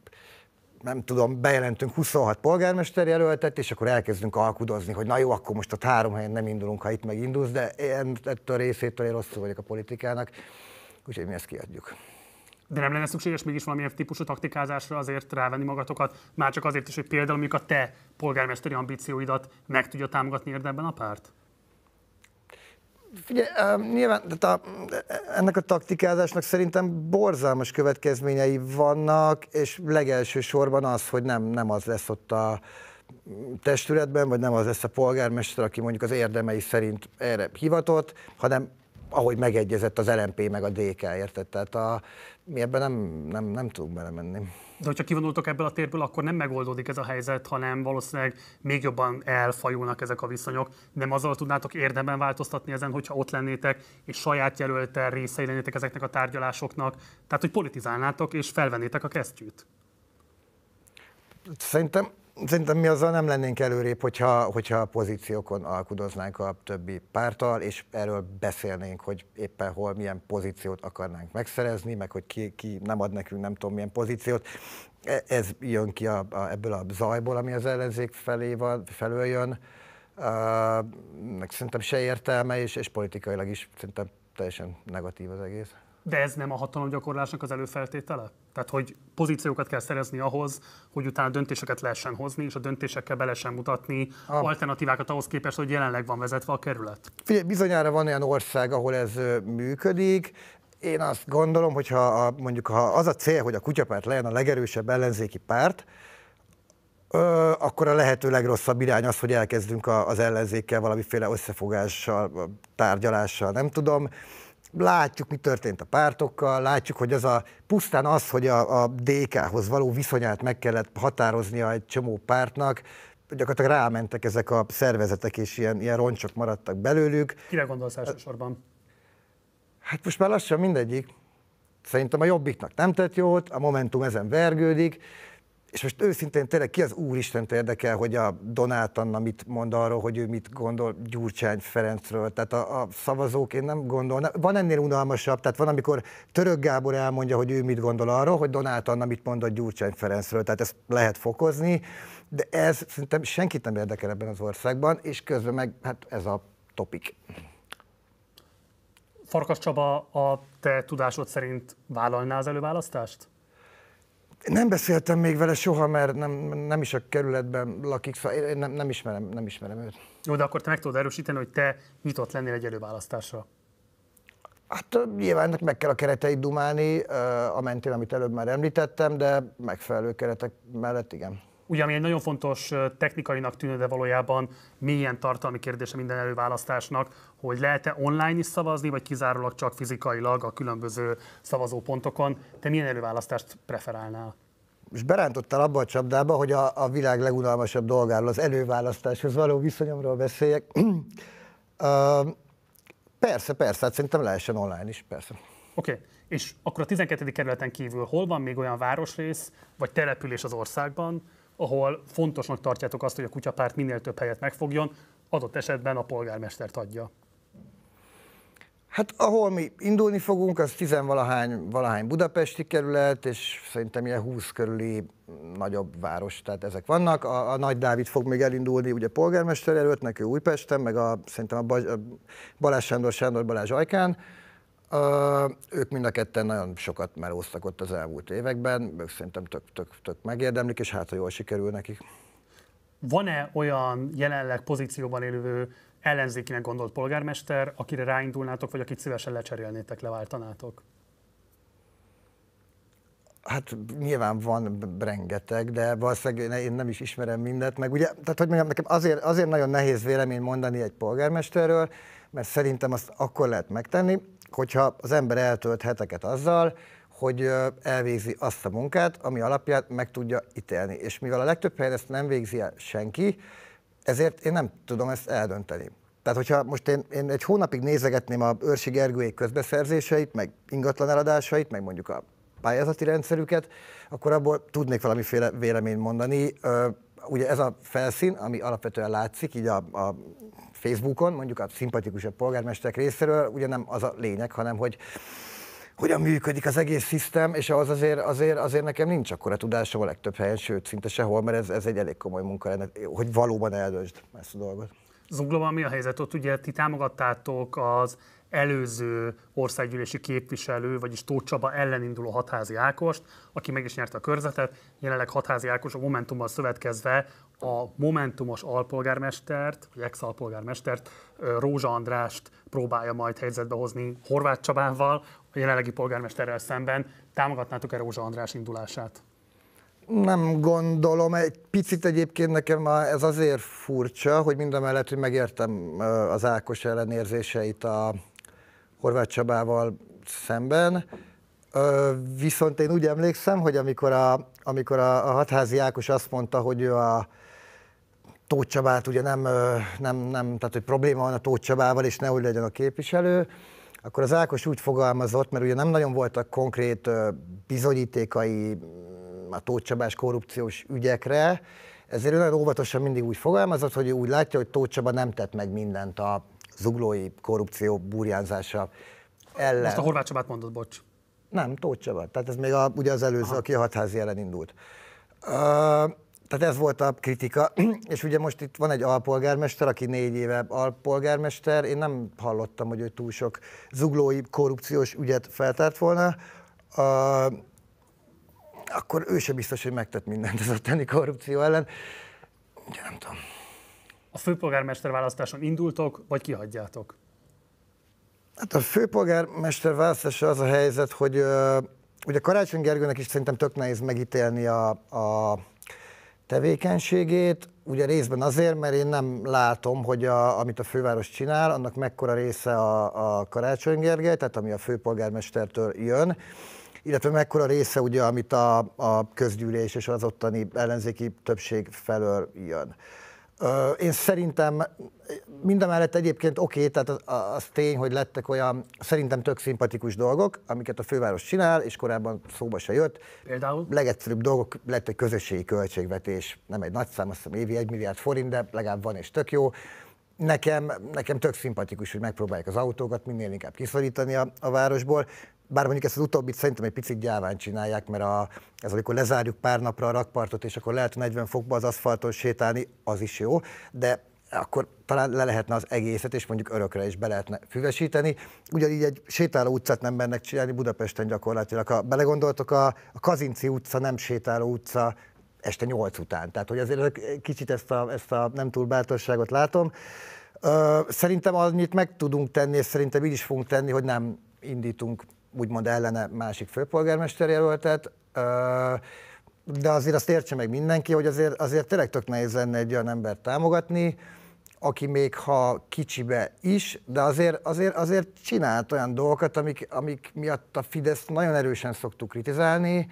nem tudom, bejelentünk 26 polgármester jelöltet, és akkor elkezdünk alkudozni, hogy na jó, akkor most ott három helyen nem indulunk, ha itt megindulsz, de én ettől a részétől én rosszul vagyok a politikának, úgyhogy mi ezt kiadjuk. De nem lenne szükséges mégis valamilyen típusú taktikázásra azért rávenni magatokat, már csak azért is, hogy például a te polgármesteri ambícióidat meg tudja támogatni érdemben a párt? Figyelj, uh, nyilván, tehát a, ennek a taktikázásnak szerintem borzalmas következményei vannak, és legelső sorban az, hogy nem, nem az lesz ott a testületben, vagy nem az lesz a polgármester, aki mondjuk az érdemei szerint erre hivatott, hanem ahogy megegyezett az LMP meg a DK, érted? Tehát a, mi ebben nem, nem, nem tudunk belemenni. De hogyha kivonultok ebből a térből, akkor nem megoldódik ez a helyzet, hanem valószínűleg még jobban elfajulnak ezek a viszonyok. Nem azzal tudnátok érdemben változtatni ezen, hogyha ott lennétek, és saját jelöltel részei lennétek ezeknek a tárgyalásoknak, tehát hogy politizálnátok és felvennétek a kesztyűt? Szerintem Szerintem mi azzal nem lennénk előrébb, hogyha, hogyha a pozíciókon alkudoznánk a többi pártal, és erről beszélnénk, hogy éppen hol milyen pozíciót akarnánk megszerezni, meg hogy ki, ki nem ad nekünk nem tudom milyen pozíciót. E, ez jön ki a, a, ebből a zajból, ami az ellenzék felé van, felől jön. Uh, meg szerintem se értelme, és, és politikailag is szerintem teljesen negatív az egész. De ez nem a hatalomgyakorlásnak az előfeltétele? Tehát, hogy pozíciókat kell szerezni ahhoz, hogy utána döntéseket lehessen hozni, és a döntésekkel be lehessen mutatni a... alternatívákat ahhoz képest, hogy jelenleg van vezetve a kerület. Figyelj, bizonyára van olyan ország, ahol ez működik. Én azt gondolom, hogy ha a, mondjuk ha az a cél, hogy a kutyapárt legyen a legerősebb ellenzéki párt, Ö, akkor a lehető legrosszabb irány az, hogy elkezdünk a, az ellenzékkel valamiféle összefogással, tárgyalással, nem tudom látjuk, mi történt a pártokkal, látjuk, hogy az a pusztán az, hogy a, a DK-hoz való viszonyát meg kellett határoznia egy csomó pártnak, gyakorlatilag rámentek ezek a szervezetek, és ilyen, ilyen roncsok maradtak belőlük. Kire gondolsz elsősorban? Hát most már lassan mindegyik. Szerintem a Jobbiknak nem tett jót, a Momentum ezen vergődik, és most őszintén tényleg ki az Úristen érdekel, hogy a Donát Anna mit mond arról, hogy ő mit gondol Gyurcsány Ferencről. Tehát a, a szavazók én nem gondolnám. Van ennél unalmasabb, tehát van, amikor Török Gábor elmondja, hogy ő mit gondol arról, hogy Donát Anna mit a Gyurcsány Ferencről. Tehát ezt lehet fokozni, de ez szerintem senkit nem érdekel ebben az országban, és közben meg hát ez a topik. Farkas Csaba, a te tudásod szerint vállalná az előválasztást? Nem beszéltem még vele soha, mert nem, nem is a kerületben lakik, szóval én nem, nem, ismerem, nem ismerem őt. Jó, de akkor te meg tudod erősíteni, hogy te nyitott lennél egy előválasztásra. Hát nyilván ennek meg kell a kereteit dumálni, a mentén, amit előbb már említettem, de megfelelő keretek mellett igen. Ugye, ami egy nagyon fontos technikainak tűnő, de valójában milyen tartalmi kérdése minden előválasztásnak, hogy lehet-e online is szavazni, vagy kizárólag csak fizikailag a különböző szavazópontokon. Te milyen előválasztást preferálnál? És berántottál abba a csapdába, hogy a, a világ legunalmasabb dolgáról, az előválasztáshoz való viszonyomról beszéljek. uh, *clears throat* persze, persze, hát szerintem lehessen online is, persze. Oké, okay. és akkor a 12. kerületen kívül hol van még olyan városrész, vagy település az országban, ahol fontosnak tartjátok azt, hogy a kutyapárt minél több helyet megfogjon, adott esetben a polgármestert adja. Hát ahol mi indulni fogunk, az tizenvalahány valahány budapesti kerület, és szerintem ilyen húsz körüli nagyobb város, tehát ezek vannak. A, a Nagy Dávid fog még elindulni, ugye polgármester előtt, neki Újpesten, meg a, szerintem a, Baj, a Balázs Sándor, Sándor Balázs Ajkán ők mind a ketten nagyon sokat melóztak ott az elmúlt években, ők szerintem tök, tök, tök megérdemlik, és hát ha jól sikerül nekik. Van-e olyan jelenleg pozícióban élő ellenzékinek gondolt polgármester, akire ráindulnátok, vagy akit szívesen lecserélnétek, leváltanátok? Hát nyilván van rengeteg, de valószínűleg én nem is ismerem mindet, meg ugye, tehát hogy mondjam, nekem azért, azért nagyon nehéz vélemény mondani egy polgármesterről, mert szerintem azt akkor lehet megtenni, hogyha az ember eltölt heteket azzal, hogy elvégzi azt a munkát, ami alapját meg tudja ítélni. És mivel a legtöbb helyen ezt nem végzi el senki, ezért én nem tudom ezt eldönteni. Tehát, hogyha most én, én egy hónapig nézegetném a Őrsi Gergőjék közbeszerzéseit, meg ingatlan eladásait, meg mondjuk a pályázati rendszerüket, akkor abból tudnék valamiféle véleményt mondani ugye ez a felszín, ami alapvetően látszik, így a, a Facebookon, mondjuk a szimpatikusabb polgármesterek részéről, ugye nem az a lényeg, hanem hogy hogyan működik az egész szisztem, és az azért, azért, azért nekem nincs akkora tudásom a legtöbb helyen, sőt, szinte sehol, mert ez, ez egy elég komoly munka lenne, hogy valóban eldöntsd ezt a dolgot. Zuglóban mi a helyzet? Ott ugye ti támogattátok az előző országgyűlési képviselő, vagyis Tóth Csaba ellen induló hatházi Ákost, aki meg is nyerte a körzetet. Jelenleg hatházi Ákos a Momentummal szövetkezve a Momentumos alpolgármestert, vagy ex-alpolgármestert, Rózsa Andrást próbálja majd helyzetbe hozni Horváth Csabával, a jelenlegi polgármesterrel szemben. Támogatnátok-e Rózsa András indulását? Nem gondolom, egy picit egyébként nekem már ez azért furcsa, hogy mindemellett, hogy megértem az Ákos ellenérzéseit a Horváth Csabával szemben. Ö, viszont én úgy emlékszem, hogy amikor a, amikor a, a hatházi Ákos azt mondta, hogy ő a Tóth Csabát ugye nem, nem, nem, tehát hogy probléma van a Tóth Csabával, és nehogy legyen a képviselő, akkor az Ákos úgy fogalmazott, mert ugye nem nagyon voltak konkrét bizonyítékai mm, a Tóth Csabás korrupciós ügyekre, ezért ő nagyon óvatosan mindig úgy fogalmazott, hogy ő úgy látja, hogy Tóth Csaba nem tett meg mindent a zuglói korrupció burjánzása ellen. Most a Horváth Csabát mondod, bocs. Nem, Tóth Csaba. Tehát ez még a, ugye az előző, Aha. aki a hatházi ellen indult. Uh, tehát ez volt a kritika, *clears throat* és ugye most itt van egy alpolgármester, aki négy éve alpolgármester, én nem hallottam, hogy ő túl sok zuglói korrupciós ügyet feltárt volna, uh, akkor ő sem biztos, hogy megtett mindent az ottani korrupció ellen. Ugye nem tudom a főpolgármester választáson indultok, vagy kihagyjátok? Hát a főpolgármester választása az a helyzet, hogy ugye Karácsony Gergőnek is szerintem tök nehéz megítélni a, a tevékenységét, ugye részben azért, mert én nem látom, hogy a, amit a főváros csinál, annak mekkora része a, a Karácsony Gergely, tehát ami a főpolgármestertől jön, illetve mekkora része ugye, amit a, a közgyűlés és az ottani ellenzéki többség felől jön. Én szerintem mindemellett egyébként oké, okay, tehát az, az tény, hogy lettek olyan szerintem tök szimpatikus dolgok, amiket a főváros csinál, és korábban szóba se jött. Például? Legegyszerűbb dolgok lett egy közösségi költségvetés, nem egy nagy szám, azt hiszem évi egy milliárd forint, de legalább van és tök jó. Nekem, nekem tök szimpatikus, hogy megpróbálják az autókat minél inkább kiszorítani a, a városból bár mondjuk ezt az utóbbit szerintem egy picit gyáván csinálják, mert a, ez amikor lezárjuk pár napra a rakpartot, és akkor lehet 40 fokba az aszfalton sétálni, az is jó, de akkor talán le lehetne az egészet, és mondjuk örökre is be lehetne füvesíteni. Ugyanígy egy sétáló utcát nem mernek csinálni Budapesten gyakorlatilag. Ha belegondoltok, a, a Kazinci utca nem sétáló utca, este 8 után. Tehát, hogy azért kicsit ezt a, ezt a nem túl bátorságot látom. Szerintem annyit meg tudunk tenni, és szerintem így is fogunk tenni, hogy nem indítunk úgymond ellene másik főpolgármester jelöltet, de azért azt értse meg mindenki, hogy azért, azért tényleg tök nehéz lenne egy olyan embert támogatni, aki még ha kicsibe is, de azért, azért, azért csinált olyan dolgokat, amik, amik miatt a Fidesz nagyon erősen szoktuk kritizálni.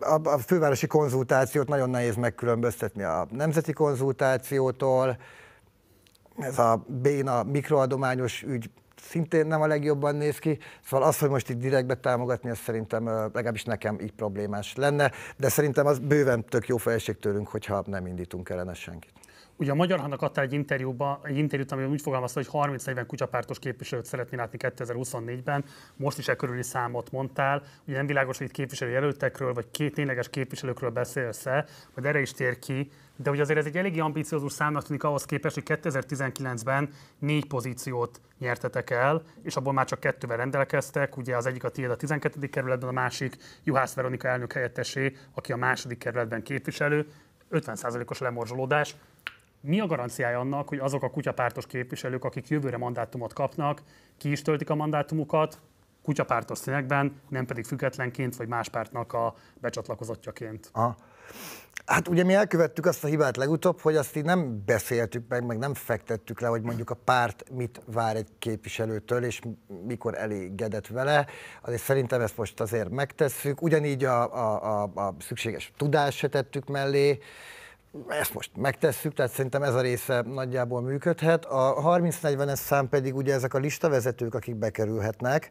A, a fővárosi konzultációt nagyon nehéz megkülönböztetni a nemzeti konzultációtól, ez a béna mikroadományos ügy szintén nem a legjobban néz ki, szóval az, hogy most itt direktbe támogatni, ez szerintem legalábbis nekem így problémás lenne, de szerintem az bőven tök jó felség tőlünk, hogyha nem indítunk ellene senkit. Ugye a Magyar Hannak adta egy, interjúba, egy interjút, amiben úgy fogalmazta, hogy 30-40 kutyapártos képviselőt szeretné látni 2024-ben. Most is e körüli számot mondtál. Ugye nem világos, hogy itt képviselőjelöltekről, vagy két tényleges képviselőkről beszélsz-e, majd erre is tér ki, de ugye azért ez egy eléggé ambiciózus számnak tűnik ahhoz képest, hogy 2019-ben négy pozíciót nyertetek el, és abból már csak kettővel rendelkeztek, ugye az egyik a tiéd a 12. kerületben, a másik Juhász Veronika elnök helyettesé, aki a második kerületben képviselő, 50%-os lemorzsolódás. Mi a garanciája annak, hogy azok a kutyapártos képviselők, akik jövőre mandátumot kapnak, ki is töltik a mandátumukat, kutyapártos színekben, nem pedig függetlenként vagy más pártnak a becsatlakozottjaként? Aha. Hát ugye mi elkövettük azt a hibát legutóbb, hogy azt így nem beszéltük meg, meg nem fektettük le, hogy mondjuk a párt mit vár egy képviselőtől, és mikor elégedett vele. Azért szerintem ezt most azért megtesszük. Ugyanígy a, a, a, a szükséges tudást se tettük mellé ezt most megtesszük, tehát szerintem ez a része nagyjából működhet. A 30-40-es szám pedig ugye ezek a listavezetők, akik bekerülhetnek,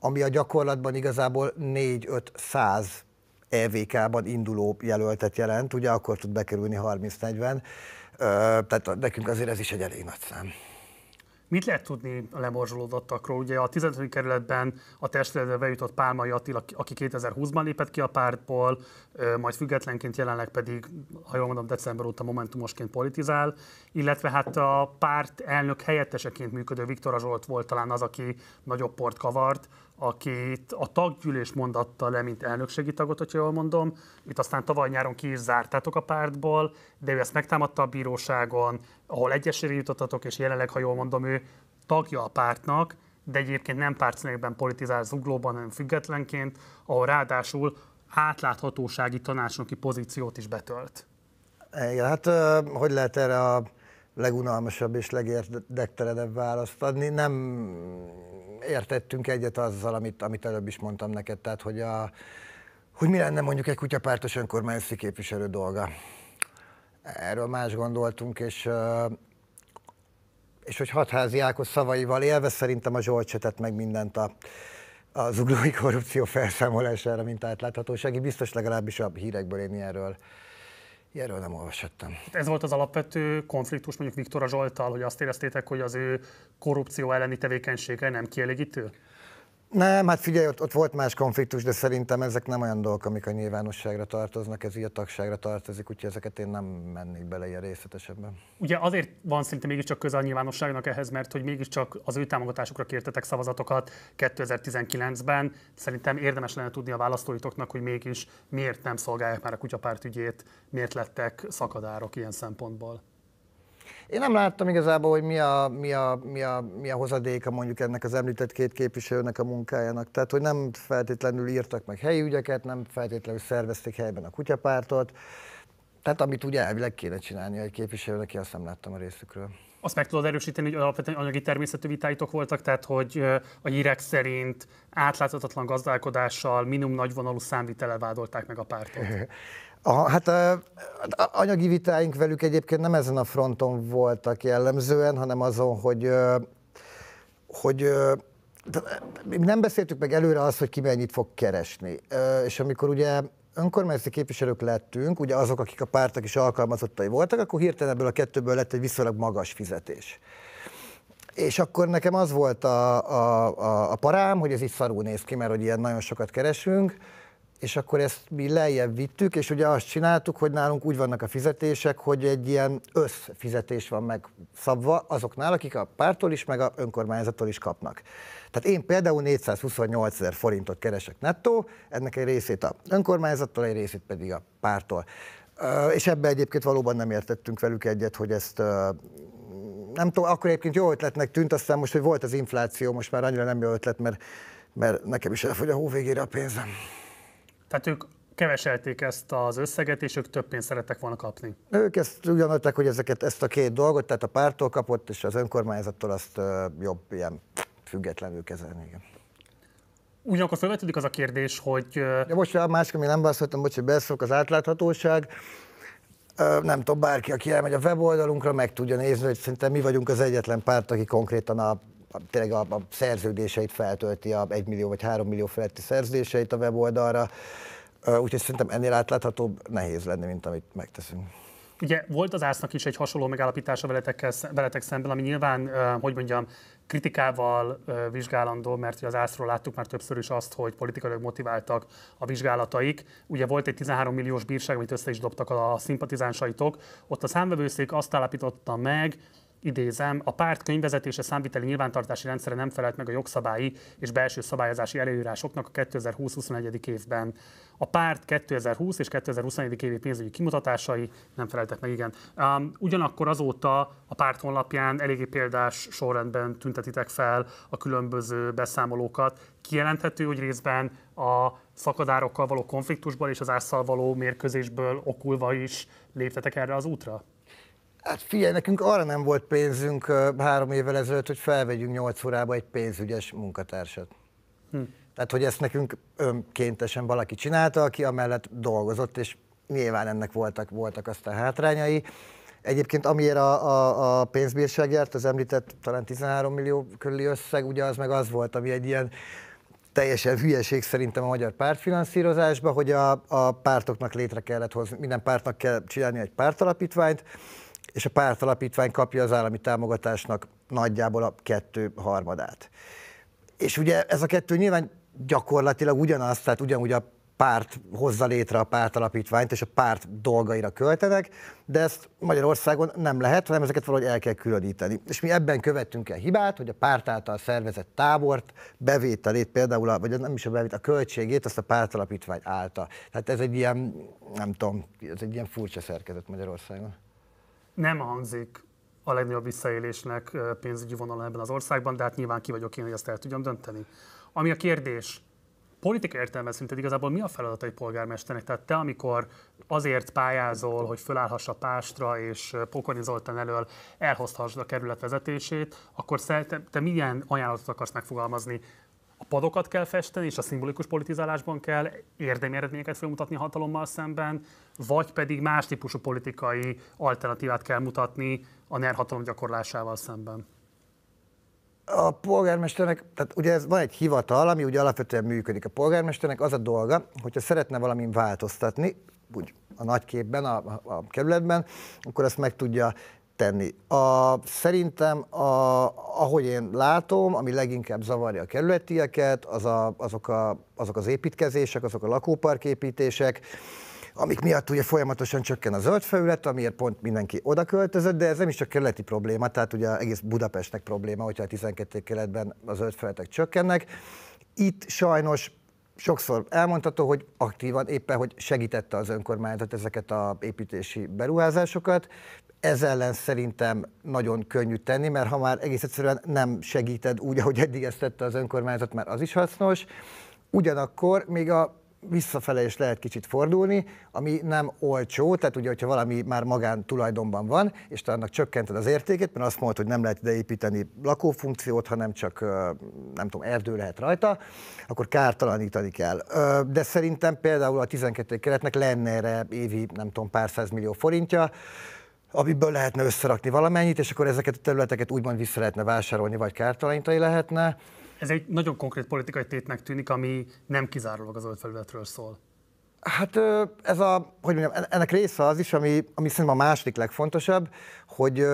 ami a gyakorlatban igazából 4-5 száz EVK-ban induló jelöltet jelent, ugye akkor tud bekerülni 30-40, tehát nekünk azért ez is egy elég nagy szám. Mit lehet tudni a lemorzsolódottakról? Ugye a 15. kerületben a testületbe bejutott Pálmai Attila, aki 2020-ban lépett ki a pártból, majd függetlenként jelenleg pedig, ha jól mondom, december óta momentumosként politizál, illetve hát a párt elnök helyetteseként működő Viktor Azsolt volt talán az, aki nagyobb port kavart akit a taggyűlés mondatta le, mint elnökségi tagot, hogyha jól mondom, itt aztán tavaly nyáron ki is zártátok a pártból, de ő ezt megtámadta a bíróságon, ahol egyesére jutottatok, és jelenleg, ha jól mondom, ő tagja a pártnak, de egyébként nem pártszínekben politizál zuglóban, hanem függetlenként, ahol ráadásul átláthatósági tanácsnoki pozíciót is betölt. Igen, hát hogy lehet erre a legunalmasabb és legérdektelenebb választ adni. Nem értettünk egyet azzal, amit, amit előbb is mondtam neked, tehát hogy, a, hogy mi lenne mondjuk egy kutyapártos önkormányzati képviselő dolga. Erről más gondoltunk, és, és hogy hatházi Ákos szavaival élve szerintem a Zsolt se tett meg mindent a, a zuglói korrupció felszámolására, mint átláthatósági, biztos legalábbis a hírekből én ilyenről Erről nem olvashattam. Hát ez volt az alapvető konfliktus mondjuk a Zsoltal, hogy azt éreztétek, hogy az ő korrupció elleni tevékenysége nem kielégítő? Nem, hát figyelj, ott, ott volt más konfliktus, de szerintem ezek nem olyan dolgok, amik a nyilvánosságra tartoznak, ez így a tagságra tartozik, úgyhogy ezeket én nem mennék bele ilyen részletesebben. Ugye azért van szerintem mégiscsak közel a nyilvánosságnak ehhez, mert hogy mégiscsak az ő támogatásukra kértetek szavazatokat 2019-ben. Szerintem érdemes lenne tudni a választóitoknak, hogy mégis miért nem szolgálják már a kutyapárt ügyét, miért lettek szakadárok ilyen szempontból. Én nem láttam igazából, hogy mi a, mi a, mi a, mi a hozadéka mondjuk ennek az említett két képviselőnek a munkájának. Tehát, hogy nem feltétlenül írtak meg helyi ügyeket, nem feltétlenül szervezték helyben a kutyapártot. Tehát amit ugye elvileg kéne csinálni egy képviselőnek, azt nem láttam a részükről. Azt meg tudod erősíteni, hogy alapvetően anyagi természetű vitáitok voltak, tehát hogy a hírek szerint átláthatatlan gazdálkodással minimum nagyvonalú számvitele vádolták meg a pártot. *laughs* A, hát a, a, anyagi vitáink velük egyébként nem ezen a fronton voltak jellemzően, hanem azon, hogy, hogy nem beszéltük meg előre azt, hogy ki mennyit fog keresni. És amikor ugye önkormányzati képviselők lettünk, ugye azok, akik a pártak is alkalmazottai voltak, akkor hirtelen ebből a kettőből lett egy viszonylag magas fizetés. És akkor nekem az volt a, a, a, a parám, hogy ez így szarú néz ki, mert hogy ilyen nagyon sokat keresünk, és akkor ezt mi lejjebb vittük, és ugye azt csináltuk, hogy nálunk úgy vannak a fizetések, hogy egy ilyen összfizetés van megszabva azoknál, akik a pártól is, meg a önkormányzattól is kapnak. Tehát én például 428 ezer forintot keresek nettó, ennek egy részét a önkormányzattól, egy részét pedig a pártól. És ebbe egyébként valóban nem értettünk velük egyet, hogy ezt nem tudom, akkor egyébként jó ötletnek tűnt, aztán most, hogy volt az infláció, most már annyira nem jó ötlet, mert, mert nekem is elfogy a hó végére a pénzem. Tehát ők keveselték ezt az összeget, és ők több pénzt szerettek volna kapni. Ők ezt gondolták, hogy ezeket, ezt a két dolgot, tehát a pártól kapott, és az önkormányzattól azt jobb ilyen függetlenül kezelni. Igen. Ugyanakkor felvetődik az a kérdés, hogy... Ja, most a másik, ami nem válaszoltam, bocs, hogy beszok, az átláthatóság. Nem tudom, bárki, aki elmegy a weboldalunkra, meg tudja nézni, hogy szerintem mi vagyunk az egyetlen párt, aki konkrétan a tényleg a, a szerződéseit feltölti, a 1 millió vagy 3 millió feletti szerződéseit a weboldalra, úgyhogy szerintem ennél átláthatóbb nehéz lenni, mint amit megteszünk. Ugye volt az ásznak is egy hasonló megállapítása veletek, veletek szemben, ami nyilván, hogy mondjam, kritikával vizsgálandó, mert az ászról láttuk már többször is azt, hogy politikailag motiváltak a vizsgálataik. Ugye volt egy 13 milliós bírság, amit össze is dobtak a szimpatizánsaitok. Ott a számvevőszék azt állapította meg, idézem, a párt könyvezetése számviteli nyilvántartási rendszere nem felelt meg a jogszabályi és belső szabályozási előírásoknak a 2020-21. évben. A párt 2020 és 2021. évi pénzügyi kimutatásai nem feleltek meg, igen. Um, ugyanakkor azóta a párt honlapján eléggé példás sorrendben tüntetitek fel a különböző beszámolókat. Kijelenthető, hogy részben a szakadárokkal való konfliktusból és az ásszal való mérkőzésből okulva is léptetek erre az útra? Hát figyelj, nekünk arra nem volt pénzünk három évvel ezelőtt, hogy felvegyünk nyolc órába egy pénzügyes munkatársat. Hm. Tehát, hogy ezt nekünk önkéntesen valaki csinálta, aki amellett dolgozott, és nyilván ennek voltak, voltak a hátrányai. Egyébként amiért a, a, a pénzbírság járt, az említett talán 13 millió körüli összeg, ugye az meg az volt, ami egy ilyen teljesen hülyeség szerintem a magyar pártfinanszírozásban, hogy a, a pártoknak létre kellett hozni, minden pártnak kell csinálni egy pártalapítványt, és a pártalapítvány kapja az állami támogatásnak nagyjából a kettő harmadát. És ugye ez a kettő nyilván gyakorlatilag ugyanaz, tehát ugyanúgy a párt hozza létre a pártalapítványt, és a párt dolgaira költenek, de ezt Magyarországon nem lehet, hanem ezeket valahogy el kell különíteni. És mi ebben követtünk el hibát, hogy a párt által szervezett tábort, bevételét például, a, vagy nem is a bevételét, a költségét, azt a pártalapítvány által. Tehát ez egy ilyen, nem tudom, ez egy ilyen furcsa szerkezet Magyarországon nem hangzik a legnagyobb visszaélésnek pénzügyi vonalon ebben az országban, de hát nyilván ki vagyok én, hogy ezt el tudjam dönteni. Ami a kérdés, politika értelme szinten igazából mi a feladat egy polgármesternek? Tehát te, amikor azért pályázol, hogy fölállhass a Pástra és Pokorni Zoltán elől elhozhassd a kerület vezetését, akkor te, te milyen ajánlatot akarsz megfogalmazni padokat kell festeni, és a szimbolikus politizálásban kell érdemi eredményeket felmutatni a hatalommal szemben, vagy pedig más típusú politikai alternatívát kell mutatni a NER hatalom gyakorlásával szemben? A polgármesternek, tehát ugye ez van egy hivatal, ami ugye alapvetően működik. A polgármesternek az a dolga, hogyha szeretne valamin változtatni, úgy a nagyképben a, a kerületben, akkor ezt meg tudja tenni. A, szerintem, a, ahogy én látom, ami leginkább zavarja a kerületieket, az a, azok, a, azok az építkezések, azok a lakóparképítések, amik miatt ugye folyamatosan csökken a zöld felület, amiért pont mindenki oda költözött, de ez nem is csak kerületi probléma, tehát ugye egész Budapestnek probléma, hogyha a 12. keletben a zöld felületek csökkennek. Itt sajnos sokszor elmondható, hogy aktívan éppen, hogy segítette az önkormányzat ezeket a építési beruházásokat, ez ellen szerintem nagyon könnyű tenni, mert ha már egész egyszerűen nem segíted úgy, ahogy eddig ezt tette az önkormányzat, mert az is hasznos. Ugyanakkor még a visszafele is lehet kicsit fordulni, ami nem olcsó, tehát ugye, hogyha valami már magán tulajdonban van, és te annak csökkented az értékét, mert azt mondod, hogy nem lehet ideépíteni lakófunkciót, hanem csak, nem tudom, erdő lehet rajta, akkor kártalanítani kell. De szerintem például a 12. keretnek lenne erre évi, nem tudom, pár millió forintja, amiből lehetne összerakni valamennyit, és akkor ezeket a területeket úgymond vissza lehetne vásárolni, vagy kártalanítani lehetne. Ez egy nagyon konkrét politikai tétnek tűnik, ami nem kizárólag az zöld felületről szól. Hát ez a, hogy mondjam, ennek része az is, ami, ami szerintem a második legfontosabb, hogy,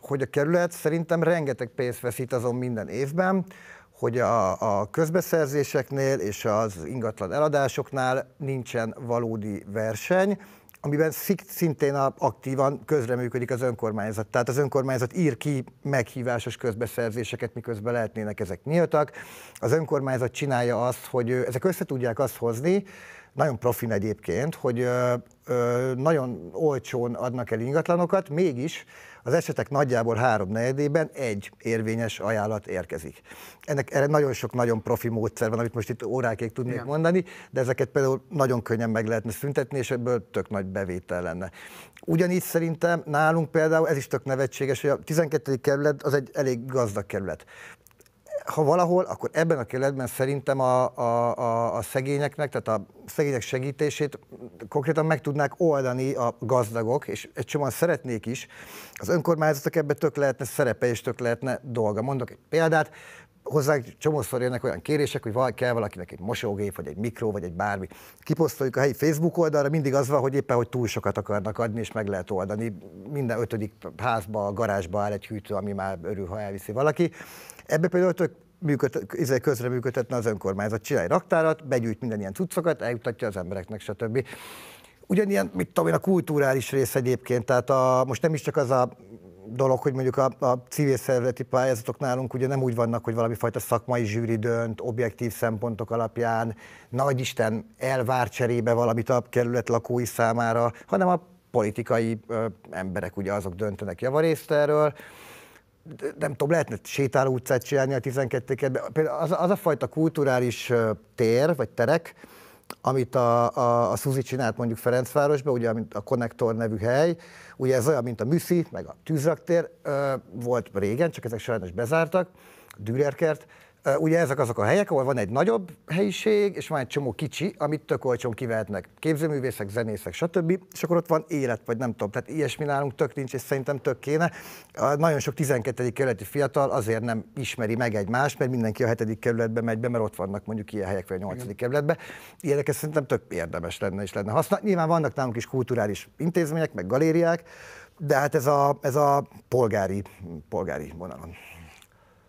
hogy a kerület szerintem rengeteg pénzt veszít azon minden évben, hogy a, a közbeszerzéseknél és az ingatlan eladásoknál nincsen valódi verseny, amiben szintén aktívan közreműködik az önkormányzat. Tehát az önkormányzat ír ki meghívásos közbeszerzéseket, miközben lehetnének ezek nyíltak. Az önkormányzat csinálja azt, hogy ezek össze tudják azt hozni, nagyon profin egyébként, hogy nagyon olcsón adnak el ingatlanokat, mégis az esetek nagyjából három negyedében egy érvényes ajánlat érkezik. Ennek erre nagyon sok nagyon profi módszer van, amit most itt órákig tudnék Igen. mondani, de ezeket például nagyon könnyen meg lehetne szüntetni, és ebből tök nagy bevétel lenne. Ugyanígy szerintem nálunk például, ez is tök nevetséges, hogy a 12. kerület az egy elég gazdag kerület ha valahol, akkor ebben a keletben szerintem a, a, a, a szegényeknek, tehát a szegények segítését konkrétan meg tudnák oldani a gazdagok, és egy csomóan szeretnék is. Az önkormányzatok ebbe tök lehetne szerepe és tök lehetne dolga. Mondok egy példát, hozzánk csomószor jönnek olyan kérések, hogy val kell valakinek egy mosógép, vagy egy mikro, vagy egy bármi. Kiposztoljuk a helyi Facebook oldalra, mindig az van, hogy éppen, hogy túl sokat akarnak adni, és meg lehet oldani. Minden ötödik házba, a garázsba áll egy hűtő, ami már örül, ha elviszi valaki. Ebbe például tök működ, izé közreműködhetne az önkormányzat, csinálj raktárat, begyűjt minden ilyen cuccokat, eljutatja az embereknek, stb. Ugyanilyen, mit tudom én, a kulturális rész egyébként, tehát a, most nem is csak az a dolog, hogy mondjuk a, a civil szervezeti pályázatok nálunk ugye nem úgy vannak, hogy valami fajta szakmai zsűri dönt, objektív szempontok alapján, nagy Isten elvár cserébe valamit a kerület lakói számára, hanem a politikai ö, emberek ugye azok döntenek javarészt erről nem tudom, lehetne sétáló utcát csinálni a 12 kertben. Például az, az a fajta kulturális tér, vagy terek, amit a, a, a Suzi csinált mondjuk Ferencvárosban, ugye mint a Konnektor nevű hely, ugye ez olyan, mint a Müszi, meg a Tűzraktér, volt régen, csak ezek sajnos bezártak, a Dürerkert, Ugye ezek azok a helyek, ahol van egy nagyobb helyiség, és van egy csomó kicsi, amit tök olcsón kivehetnek képzőművészek, zenészek, stb. És akkor ott van élet, vagy nem tudom. Tehát ilyesmi nálunk tök nincs, és szerintem tök kéne. Nagyon sok 12. kerületi fiatal azért nem ismeri meg egymást, mert mindenki a 7. kerületbe megy be, mert ott vannak mondjuk ilyen helyek, vagy a 8. Igen. kerületbe. Ilyeneket szerintem tök érdemes lenne és lenne haszna. Nyilván vannak nálunk is kulturális intézmények, meg galériák, de hát ez a, ez a polgári, polgári vonalon.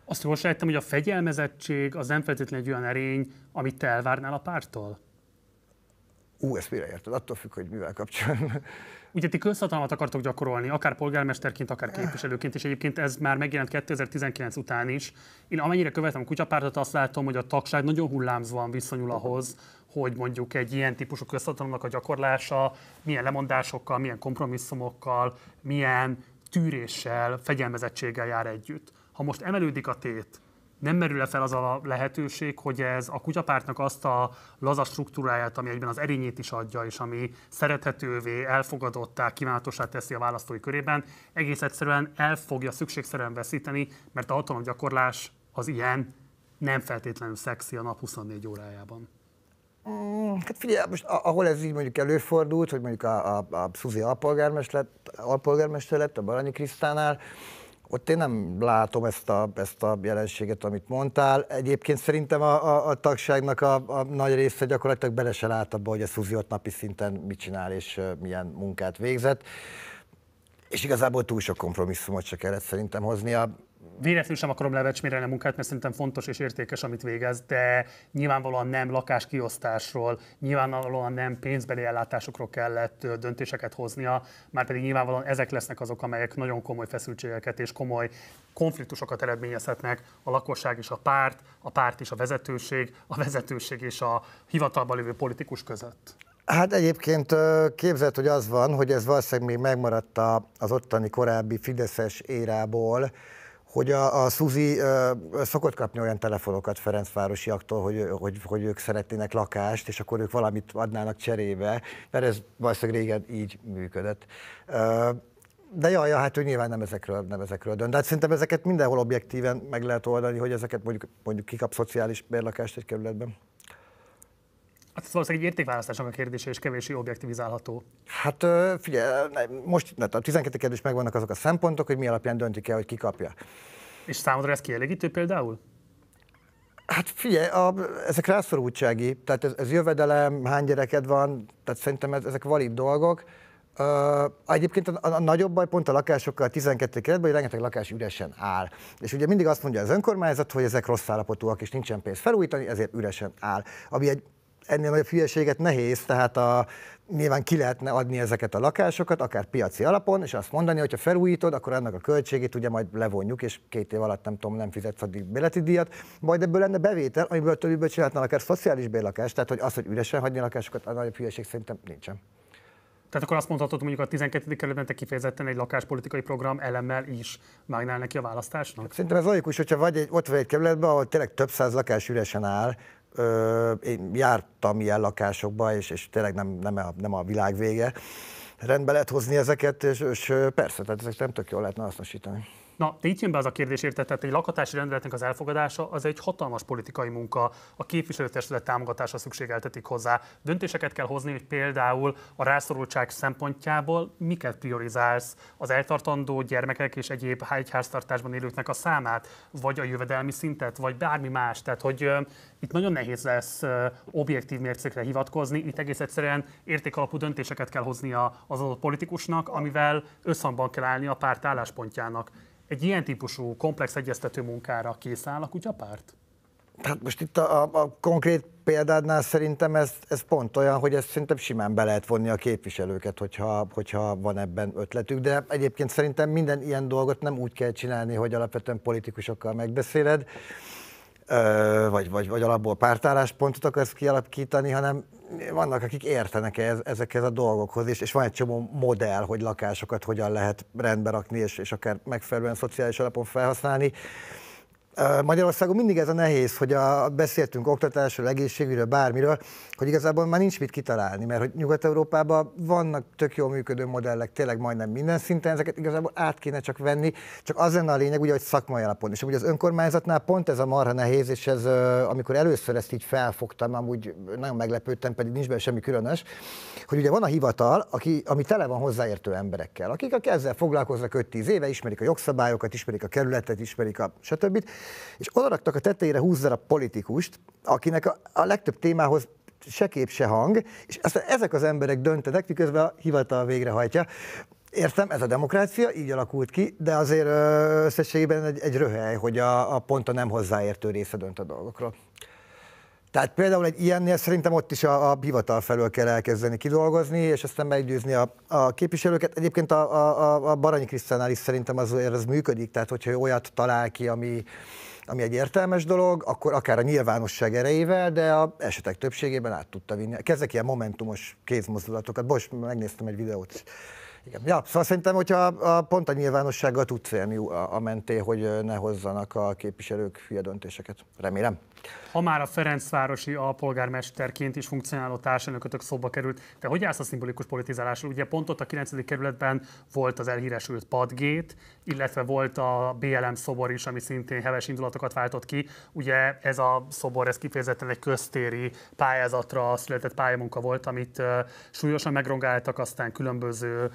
Azt jól sejtem, hogy a fegyelmezettség az nem feltétlenül egy olyan erény, amit te elvárnál a pártól? Ú, ezt mire érted? Attól függ, hogy mivel kapcsolatban. Ugye ti közhatalmat akartok gyakorolni, akár polgármesterként, akár képviselőként, és egyébként ez már megjelent 2019 után is. Én amennyire követem a kutyapártot, azt látom, hogy a tagság nagyon hullámzóan viszonyul ahhoz, hogy mondjuk egy ilyen típusú közhatalomnak a gyakorlása milyen lemondásokkal, milyen kompromisszumokkal, milyen tűréssel, fegyelmezettséggel jár együtt ha most emelődik a tét, nem merül-e fel az a lehetőség, hogy ez a kutyapártnak azt a laza struktúráját, ami egyben az erényét is adja, és ami szerethetővé, elfogadottá, kívánatosá teszi a választói körében, egész egyszerűen el fogja szükségszerűen veszíteni, mert a hatalomgyakorlás az ilyen, nem feltétlenül szexi a nap 24 órájában. Mm, hát figyelj, most ahol ez így mondjuk előfordult, hogy mondjuk a, a, a Szuzi alpolgármester lett, alpolgármester lett a Baranyi Krisztánál, ott én nem látom ezt a, ezt a jelenséget, amit mondtál. Egyébként szerintem a, a, a tagságnak a, a nagy része gyakorlatilag bele se lát abba, hogy a Szuzi ott napi szinten mit csinál és milyen munkát végzett. És igazából túl sok kompromisszumot se kellett szerintem hoznia véletlenül sem akarom levecsmérelni a munkát, mert szerintem fontos és értékes, amit végez, de nyilvánvalóan nem lakáskiosztásról, nyilvánvalóan nem pénzbeli ellátásokról kellett döntéseket hoznia, már pedig nyilvánvalóan ezek lesznek azok, amelyek nagyon komoly feszültségeket és komoly konfliktusokat eredményezhetnek a lakosság és a párt, a párt és a vezetőség, a vezetőség és a hivatalban lévő politikus között. Hát egyébként képzelt, hogy az van, hogy ez valószínűleg még megmaradt az ottani korábbi Fideszes érából, hogy a, a Suzi ö, szokott kapni olyan telefonokat Ferencvárosiaktól, hogy, hogy, hogy ők szeretnének lakást, és akkor ők valamit adnának cserébe, mert ez valószínűleg régen így működött. Ö, de jaj, ja, hát ő nyilván nem ezekről, nem ezekről dönt. De hát szerintem ezeket mindenhol objektíven meg lehet oldani, hogy ezeket mondjuk, mondjuk kikap szociális bérlakást egy kerületben. Hát ez valószínűleg egy értékválasztásnak a kérdése, és kevésbé objektivizálható. Hát figyelj, most a 12. kérdés megvannak azok a szempontok, hogy mi alapján döntik el, hogy ki kapja. És számodra ez kielégítő például? Hát figyelj, a, ezek rászorultsági, tehát ez, ez jövedelem, hány gyereked van, tehát szerintem ez, ezek valid dolgok. Uh, egyébként a, a, a nagyobb baj pont a lakásokkal a 12. keretben, hogy rengeteg lakás üresen áll. És ugye mindig azt mondja az önkormányzat, hogy ezek rossz állapotúak, és nincsen pénz felújítani, ezért üresen áll. Ami egy ennél nagyobb hülyeséget nehéz, tehát a, nyilván ki lehetne adni ezeket a lakásokat, akár piaci alapon, és azt mondani, hogy ha felújítod, akkor annak a költségét ugye majd levonjuk, és két év alatt nem tudom, nem fizetsz addig béleti díjat, majd ebből lenne bevétel, amiből többiből csinálhatnál akár szociális bérlakást, tehát hogy az, hogy üresen hagyni a lakásokat, a nagyobb hülyeség szerintem nincsen. Tehát akkor azt mondhatod, mondjuk a 12. kerületben te kifejezetten egy lakáspolitikai program elemmel is vágnál neki a választásnak? Szerintem ez logikus, hogyha vagy egy, ott vagy egy kerületben, ahol tényleg több száz lakás üresen áll, én jártam ilyen lakásokba, és, és tényleg nem, nem, a, nem a világ vége. Rendbe lehet hozni ezeket, és, és persze, tehát ezek nem tök jól lehetne hasznosítani. Na, de itt jön be az a kérdés, értett, Tehát egy lakatási rendeletnek az elfogadása az egy hatalmas politikai munka, a képviselőtestület támogatása szükségeltetik hozzá. Döntéseket kell hozni, hogy például a rászorultság szempontjából miket priorizálsz, az eltartandó gyermekek és egyéb háztartásban élőknek a számát, vagy a jövedelmi szintet, vagy bármi más. Tehát, hogy ö, itt nagyon nehéz lesz ö, objektív mércékre hivatkozni, itt egész egyszerűen értékalapú döntéseket kell hozni az adott politikusnak, amivel összhangban kell állni a párt álláspontjának egy ilyen típusú komplex egyeztető munkára áll a kutyapárt? Hát most itt a, a, a konkrét példádnál szerintem ez, ez pont olyan, hogy ezt szerintem simán be lehet vonni a képviselőket, hogyha, hogyha van ebben ötletük, de egyébként szerintem minden ilyen dolgot nem úgy kell csinálni, hogy alapvetően politikusokkal megbeszéled, vagy, vagy, vagy alapból pártálláspontot akarsz kialakítani, hanem vannak, akik értenek ez, ezekhez a dolgokhoz, és, és van egy csomó modell, hogy lakásokat hogyan lehet rendbe rakni, és, és akár megfelelően szociális alapon felhasználni. Magyarországon mindig ez a nehéz, hogy a, beszéltünk oktatásról, egészségügyről, bármiről, hogy igazából már nincs mit kitalálni, mert hogy Nyugat-Európában vannak tök jól működő modellek, tényleg majdnem minden szinten, ezeket igazából át kéne csak venni, csak az lenne a lényeg, ugye, hogy szakmai alapon. És ugye az önkormányzatnál pont ez a marha nehéz, és ez, amikor először ezt így felfogtam, amúgy nagyon meglepődtem, pedig nincs benne semmi különös, hogy ugye van a hivatal, aki, ami tele van hozzáértő emberekkel, akik, a kezzel foglalkoznak 5-10 éve, ismerik a jogszabályokat, ismerik a kerületet, ismerik a stb és odaraktak a tetejére 20 darab politikust, akinek a, a legtöbb témához se kép, se hang, és aztán ezek az emberek döntenek, miközben a hivatal végrehajtja. Értem, ez a demokrácia, így alakult ki, de azért összességében egy, egy röhely, hogy a, a pont a nem hozzáértő része dönt a dolgokról. Tehát például egy ilyennél szerintem ott is a, a hivatal felől kell elkezdeni kidolgozni, és aztán meggyőzni a, a képviselőket. Egyébként a, a, a Baranyi Krisztánál is szerintem az, ez működik, tehát hogyha olyat talál ki, ami, ami egy értelmes dolog, akkor akár a nyilvánosság erejével, de a esetek többségében át tudta vinni. Kezdek ilyen momentumos kézmozdulatokat. Most megnéztem egy videót. Igen. Ja, szóval szerintem, hogyha a, a, pont a nyilvánossággal tudsz élni a, a hogy ne hozzanak a képviselők hülye döntéseket. Remélem. Ha már a Ferencvárosi alpolgármesterként is funkcionáló társelnökötök szóba került, de hogy állsz a szimbolikus politizálásról? Ugye pont ott a 9. kerületben volt az elhíresült padgét, illetve volt a BLM szobor is, ami szintén heves indulatokat váltott ki. Ugye ez a szobor, ez kifejezetten egy köztéri pályázatra született pályamunka volt, amit súlyosan megrongáltak, aztán különböző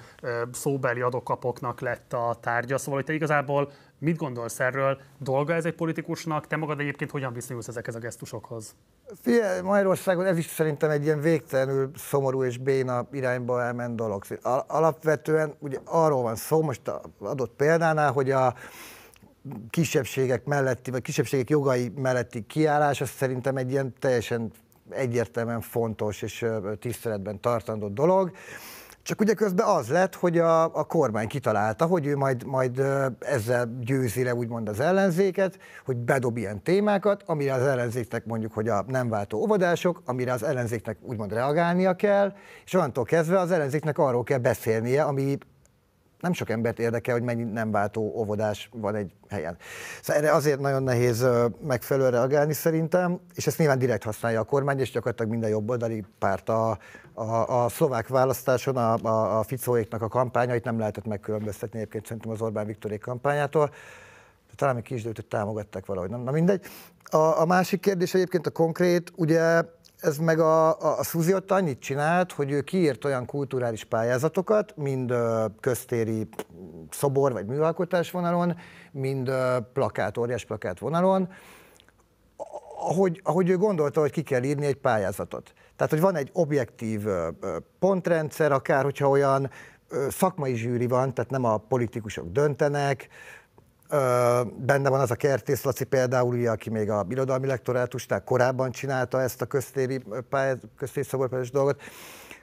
szóbeli adokapoknak lett a tárgya. Szóval itt igazából Mit gondolsz erről? Dolga ez egy politikusnak? Te magad egyébként hogyan viszonyulsz ezekhez a gesztusokhoz? Fie, Magyarországon ez is szerintem egy ilyen végtelenül szomorú és béna irányba elment dolog. Alapvetően ugye arról van szó most a adott példánál, hogy a kisebbségek melletti, vagy kisebbségek jogai melletti kiállás, az szerintem egy ilyen teljesen egyértelműen fontos és tiszteletben tartandó dolog. Csak ugye közben az lett, hogy a, a kormány kitalálta, hogy ő majd, majd ezzel győzi le úgymond az ellenzéket, hogy bedob ilyen témákat, amire az ellenzéknek mondjuk, hogy a nem váltó óvodások, amire az ellenzéknek úgymond reagálnia kell, és onnantól kezdve az ellenzéknek arról kell beszélnie, ami nem sok embert érdekel, hogy mennyi nem váltó óvodás van egy helyen. Szóval erre azért nagyon nehéz megfelelően reagálni szerintem, és ezt nyilván direkt használja a kormány, és gyakorlatilag minden jobboldali párt a, a, a szlovák választáson a, a, a Ficóéknak a kampányait nem lehetett megkülönböztetni egyébként szerintem az Orbán Viktorék kampányától talán még kis időt hogy támogatták valahogy, na, Na mindegy. A, a másik kérdés egyébként a konkrét, ugye ez meg a, a, a Szuzi ott annyit csinált, hogy ő kiírt olyan kulturális pályázatokat, mind köztéri szobor vagy műalkotás vonalon, mind plakát, óriás plakát vonalon, ahogy, ahogy ő gondolta, hogy ki kell írni egy pályázatot. Tehát, hogy van egy objektív pontrendszer, akár hogyha olyan szakmai zsűri van, tehát nem a politikusok döntenek, Benne van az a Kertész Laci például, ugye, aki még a birodalmi lektorátusnál korábban csinálta ezt a köztéri, pályát, köztéri szabadpályás dolgot.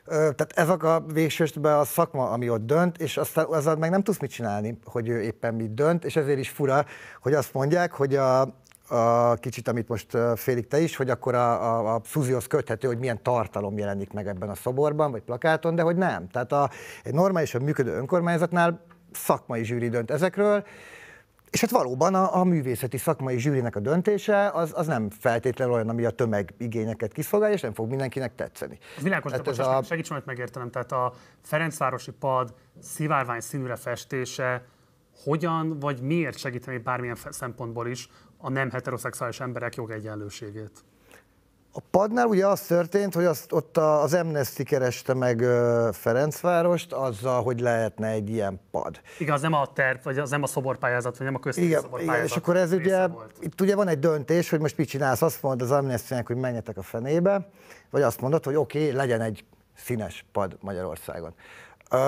Tehát ez a végsősben a szakma, ami ott dönt, és aztán azzal meg nem tudsz mit csinálni, hogy ő éppen mit dönt, és ezért is fura, hogy azt mondják, hogy a, a kicsit, amit most félig te is, hogy akkor a, a, a Szuzihoz köthető, hogy milyen tartalom jelenik meg ebben a szoborban, vagy plakáton, de hogy nem. Tehát a, egy normálisan működő önkormányzatnál szakmai zsűri dönt ezekről, és hát valóban a, a művészeti szakmai zsűrinek a döntése az, az nem feltétlenül olyan, ami a tömeg igényeket kiszolgálja, és nem fog mindenkinek tetszeni. világos, hát a... segítsen, hogy megértenem, tehát a Ferencvárosi pad szivárvány színűre festése hogyan vagy miért segíteni bármilyen szempontból is a nem heteroszexuális emberek jogegyenlőségét? A padnál ugye az történt, hogy azt, ott az Amnesty kereste meg Ferencvárost azzal, hogy lehetne egy ilyen pad. Igen, az nem a terv, vagy az nem a szoborpályázat, vagy nem a köztéri igen, Igen, és akkor ez ugye, volt. itt ugye van egy döntés, hogy most mit csinálsz, azt mondod az amnesty hogy menjetek a fenébe, vagy azt mondod, hogy oké, okay, legyen egy színes pad Magyarországon. Uh,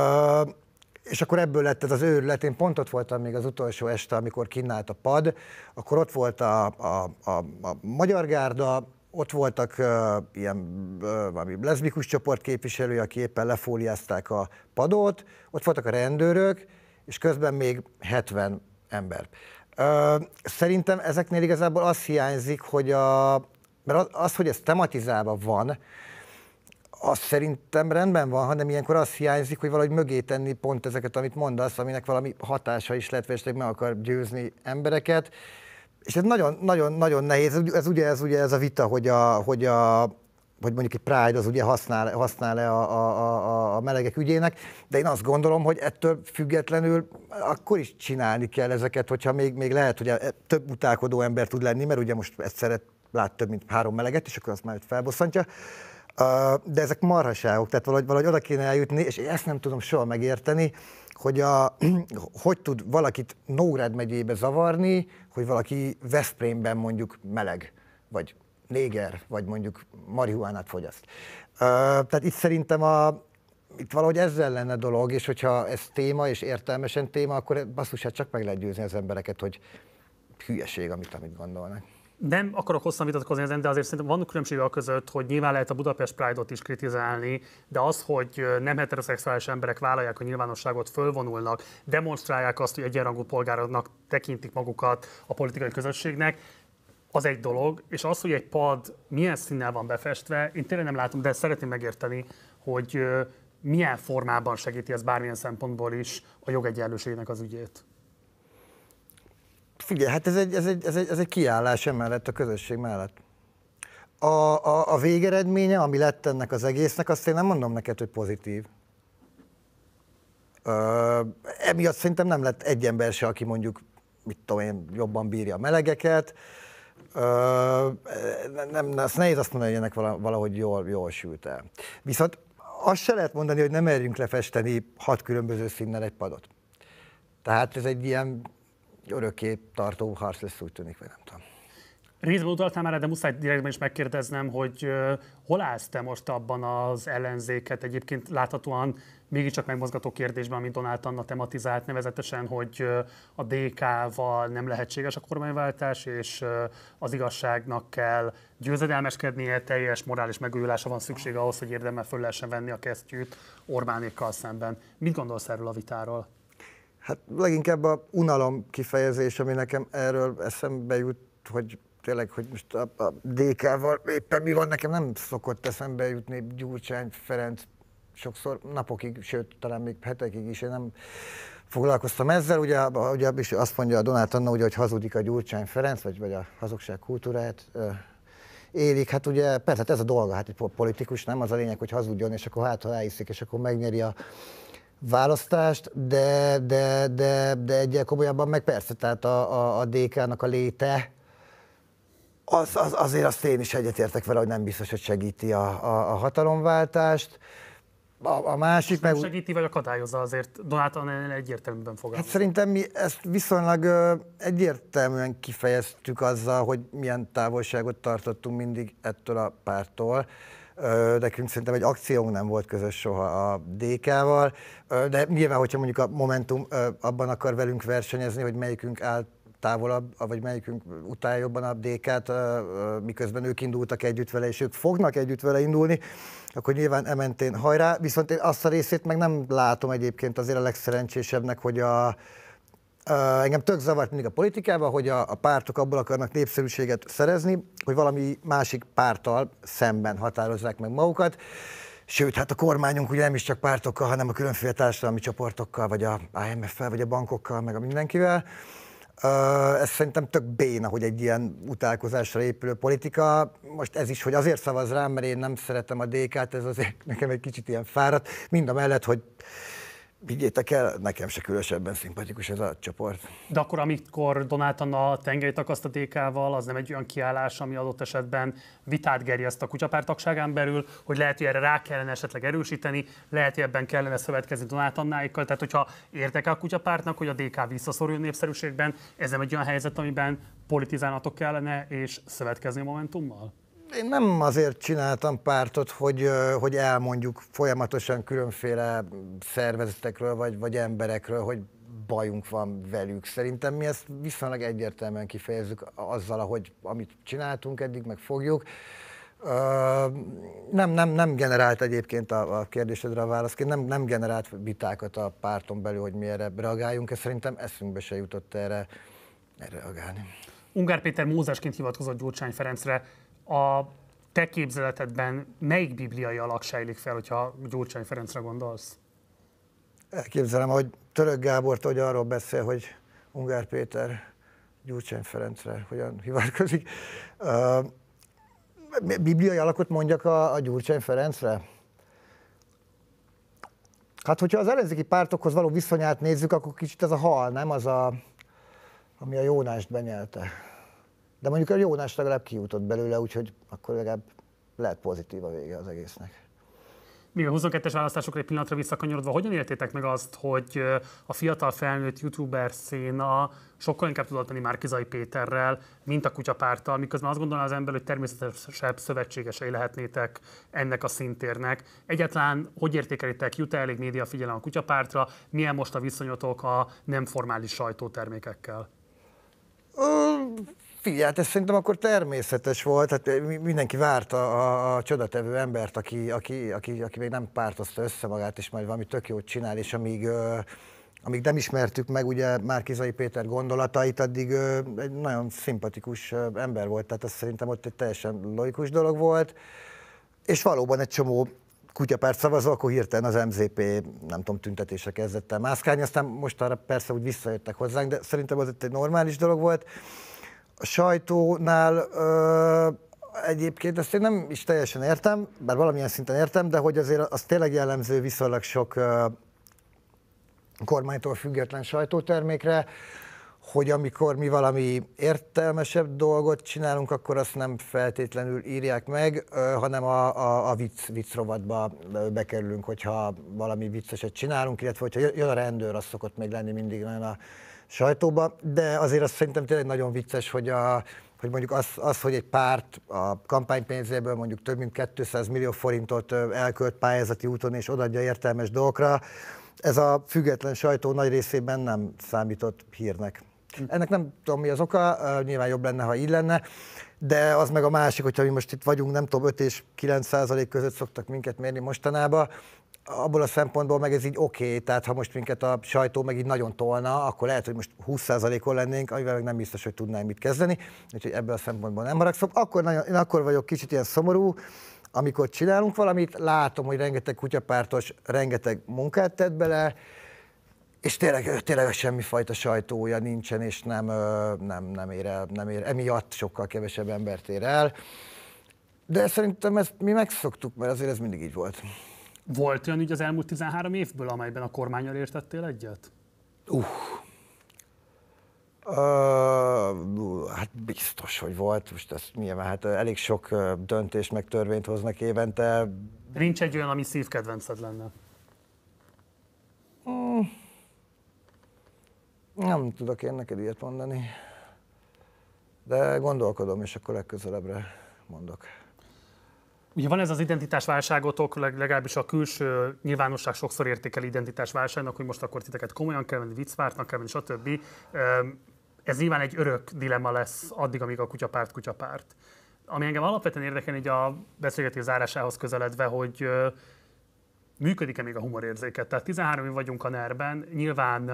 és akkor ebből lett ez az őrület. Én pont ott voltam még az utolsó este, amikor kinnált a pad, akkor ott volt a, a, a, a Magyar Gárda, ott voltak uh, ilyen uh, valami leszbikus csoport képviselői, aki éppen lefóliázták a padot, ott voltak a rendőrök, és közben még 70 ember. Uh, szerintem ezeknél igazából az hiányzik, hogy a, mert az, hogy ez tematizálva van, az szerintem rendben van, hanem ilyenkor az hiányzik, hogy valahogy mögé tenni pont ezeket, amit mondasz, aminek valami hatása is lehet, és meg akar győzni embereket. És ez nagyon, nagyon, nagyon nehéz, ez ugye, ez ugye ez a vita, hogy, a, hogy, a, hogy mondjuk egy Pride az ugye használ, használ-e a, a, a, a melegek ügyének, de én azt gondolom, hogy ettől függetlenül akkor is csinálni kell ezeket, hogyha még, még lehet, hogy e, több utálkodó ember tud lenni, mert ugye most egyszerre lát több mint három meleget, és akkor azt már felbosszantja de ezek marhaságok, tehát valahogy, valahogy oda kéne eljutni, és ezt nem tudom soha megérteni, hogy a, *clears throat* hogy tud valakit Nógrád megyébe zavarni, hogy valaki Veszprémben mondjuk meleg, vagy néger, vagy mondjuk marihuánát fogyaszt. Tehát itt szerintem a, itt valahogy ezzel lenne dolog, és hogyha ez téma, és értelmesen téma, akkor basszus, hát csak meg lehet győzni az embereket, hogy hülyeség, amit, amit gondolnak nem akarok hosszan vitatkozni ezen, de azért szerintem különbség a között, hogy nyilván lehet a Budapest Pride-ot is kritizálni, de az, hogy nem heteroszexuális emberek vállalják a nyilvánosságot, fölvonulnak, demonstrálják azt, hogy egyenrangú polgároknak tekintik magukat a politikai közösségnek, az egy dolog, és az, hogy egy pad milyen színnel van befestve, én tényleg nem látom, de szeretném megérteni, hogy milyen formában segíti ez bármilyen szempontból is a jogegyenlőségnek az ügyét. Figyelj, hát ez egy, ez egy, ez egy, ez egy kiállás emellett, a közösség mellett. A, a, a végeredménye, ami lett ennek az egésznek, azt én nem mondom neked, hogy pozitív. Ö, emiatt szerintem nem lett egy ember se, aki mondjuk, mit tudom én, jobban bírja a melegeket. Ö, nem, azt nehéz azt mondani, hogy ennek valahogy jól, jól sült el. Viszont azt se lehet mondani, hogy nem merjünk lefesteni hat különböző színnel egy padot. Tehát ez egy ilyen örökké tartó harc lesz, úgy tűnik, vagy nem tudom. Részben utaltam már, de muszáj direktben is megkérdeznem, hogy hol állsz te most abban az ellenzéket egyébként láthatóan mégiscsak megmozgató kérdésben, amit Donát Anna tematizált, nevezetesen, hogy a DK-val nem lehetséges a kormányváltás, és az igazságnak kell győzedelmeskednie, teljes morális megújulása van szüksége ahhoz, hogy érdemel föl lehessen venni a kesztyűt Orbánékkal szemben. Mit gondolsz erről a vitáról? Hát leginkább a unalom kifejezés, ami nekem erről eszembe jut, hogy tényleg, hogy most a, a DK-val éppen mi van, nekem nem szokott eszembe jutni Gyurcsány Ferenc sokszor napokig, sőt, talán még hetekig is, én nem foglalkoztam ezzel, ugye, ugye is azt mondja a Donát Anna, ugye, hogy hazudik a Gyurcsány Ferenc, vagy, vagy a hazugság kultúráját élik, hát ugye persze hát ez a dolga, hát egy politikus nem az a lényeg, hogy hazudjon, és akkor hát ha elhiszik, és akkor megnyeri a választást, de, de, de, de egyel komolyabban meg persze, tehát a, a, a DK-nak a léte, az, az, azért azt én is egyetértek vele, hogy nem biztos, hogy segíti a, a, a hatalomváltást. A, a másik meg... segíti, vagy akadályozza azért Donát egyértelműen fogalmaz. Hát szerintem mi ezt viszonylag ö, egyértelműen kifejeztük azzal, hogy milyen távolságot tartottunk mindig ettől a pártól nekünk szerintem egy akciónk nem volt közös soha a DK-val, de nyilván, hogyha mondjuk a Momentum abban akar velünk versenyezni, hogy melyikünk áll távolabb, vagy melyikünk utálja jobban a DK-t, miközben ők indultak együtt vele, és ők fognak együtt vele indulni, akkor nyilván ementén hajrá, viszont én azt a részét meg nem látom egyébként azért a legszerencsésebbnek, hogy a, Engem tök zavart mindig a politikában, hogy a, a pártok abból akarnak népszerűséget szerezni, hogy valami másik pártal szemben határozzák meg magukat. Sőt, hát a kormányunk ugye nem is csak pártokkal, hanem a különféle társadalmi csoportokkal, vagy a IMF-fel, vagy a bankokkal, meg a mindenkivel. Ez szerintem tök béna, hogy egy ilyen utálkozásra épülő politika. Most ez is, hogy azért szavaz rám, mert én nem szeretem a DK-t, ez azért nekem egy kicsit ilyen fáradt, mind a mellett, hogy Vigyétek el, nekem se különösebben szimpatikus ez a csoport. De akkor, amikor Donátan a tengelyt akaszt a DK-val, az nem egy olyan kiállás, ami adott esetben vitát gerjeszt a kutyapártagságán belül, hogy lehet, hogy erre rá kellene esetleg erősíteni, lehet, hogy ebben kellene szövetkezni Donátannáikkal. Tehát, hogyha értek a kutyapártnak, hogy a DK visszaszorul népszerűségben, ez nem egy olyan helyzet, amiben politizálnatok kellene és szövetkezni a Momentummal? én nem azért csináltam pártot, hogy, hogy elmondjuk folyamatosan különféle szervezetekről vagy, vagy emberekről, hogy bajunk van velük. Szerintem mi ezt viszonylag egyértelműen kifejezzük azzal, ahogy amit csináltunk eddig, meg fogjuk. Ö, nem, nem, nem generált egyébként a, a kérdésedre a válaszként, nem, nem generált vitákat a párton belül, hogy mi erre reagáljunk, ez szerintem eszünkbe se jutott erre, erre reagálni. Ungár Péter Mózásként hivatkozott Gyurcsány Ferencre a te képzeletedben melyik bibliai alak sejlik fel, hogyha Gyurcsány Ferencre gondolsz? Elképzelem, hogy Török Gábor hogy arról beszél, hogy Ungár Péter Gyurcsány Ferencre hogyan hivatkozik. bibliai alakot mondjak a, a Gyurcsány Ferencre? Hát, hogyha az ellenzéki pártokhoz való viszonyát nézzük, akkor kicsit ez a hal, nem? Az a, ami a Jónást benyelte. De mondjuk a Jónás legalább kijutott belőle, úgyhogy akkor legalább lehet pozitív a vége az egésznek. Még a 22-es választásokra egy pillanatra visszakanyarodva, hogyan éltétek meg azt, hogy a fiatal felnőtt youtuber széna sokkal inkább tudott lenni Márkizai Péterrel, mint a kutyapárttal, miközben azt gondolná az ember, hogy természetesebb szövetségesei lehetnétek ennek a szintérnek. Egyetlen hogy értékelitek, jut elég média figyelem a kutyapártra, milyen most a viszonyotok a nem formális sajtótermékekkel? Figyelj, hát ez szerintem akkor természetes volt, hát eh, mindenki várta a, a csodatevő embert, aki, aki, aki, aki még nem pártozta össze magát, és majd valami tök jót csinál, és amíg, ö, amíg nem ismertük meg ugye Márkizai Péter gondolatait, addig ö, egy nagyon szimpatikus ember volt, tehát ez szerintem ott egy teljesen logikus dolog volt, és valóban egy csomó kutyapárt szavazó, akkor hirtelen az MZP, nem tudom, tüntetése kezdett el mászkálni, aztán most arra persze úgy visszajöttek hozzánk, de szerintem az egy normális dolog volt. A sajtónál ö, egyébként ezt én nem is teljesen értem, bár valamilyen szinten értem, de hogy azért az tényleg jellemző viszonylag sok ö, kormánytól független sajtótermékre, hogy amikor mi valami értelmesebb dolgot csinálunk, akkor azt nem feltétlenül írják meg, hanem a, a, a vicc, vicc rovatba bekerülünk, hogyha valami vicceset csinálunk, illetve hogyha jön a rendőr, az szokott még lenni mindig nagyon a sajtóba, de azért azt szerintem tényleg nagyon vicces, hogy a, hogy mondjuk az, az, hogy egy párt a kampánypénzéből mondjuk több mint 200 millió forintot elkölt pályázati úton és odaadja értelmes dolgokra, ez a független sajtó nagy részében nem számított hírnek. Hm. Ennek nem tudom mi az oka, nyilván jobb lenne, ha így lenne, de az meg a másik, hogyha mi most itt vagyunk, nem tudom, 5 és 9 százalék között szoktak minket mérni mostanában, abból a szempontból meg ez így oké, okay, tehát ha most minket a sajtó meg így nagyon tolna, akkor lehet, hogy most 20%-on lennénk, amivel meg nem biztos, hogy tudnánk mit kezdeni, úgyhogy ebből a szempontból nem maragszom. Szóval akkor, nagyon, én akkor vagyok kicsit ilyen szomorú, amikor csinálunk valamit, látom, hogy rengeteg kutyapártos, rengeteg munkát tett bele, és tényleg, tényleg semmi fajta sajtója nincsen, és nem, nem, nem, ér el, nem ér, emiatt sokkal kevesebb embert ér el. De szerintem ezt mi megszoktuk, mert azért ez mindig így volt. Volt olyan ügy az elmúlt 13 évből, amelyben a kormányal értettél egyet? Uh, Uh, hát biztos, hogy volt, most ezt nyilván, hát elég sok döntés, meg törvényt hoznak évente. Nincs egy olyan, ami szívkedvenced lenne? Mm. Nem tudok én neked ilyet mondani, de gondolkodom, és akkor legközelebbre mondok. Ugye van ez az identitásválságotok, legalábbis a külső nyilvánosság sokszor értékel identitásválságnak, hogy most akkor titeket komolyan kell venni, viccvártnak kell venni, stb. Ez nyilván egy örök dilemma lesz addig, amíg a kutyapárt kutyapárt. Ami engem alapvetően érdekel így a beszélgetés zárásához közeledve, hogy működik-e még a humorérzéket. Tehát 13 év vagyunk a ner nyilván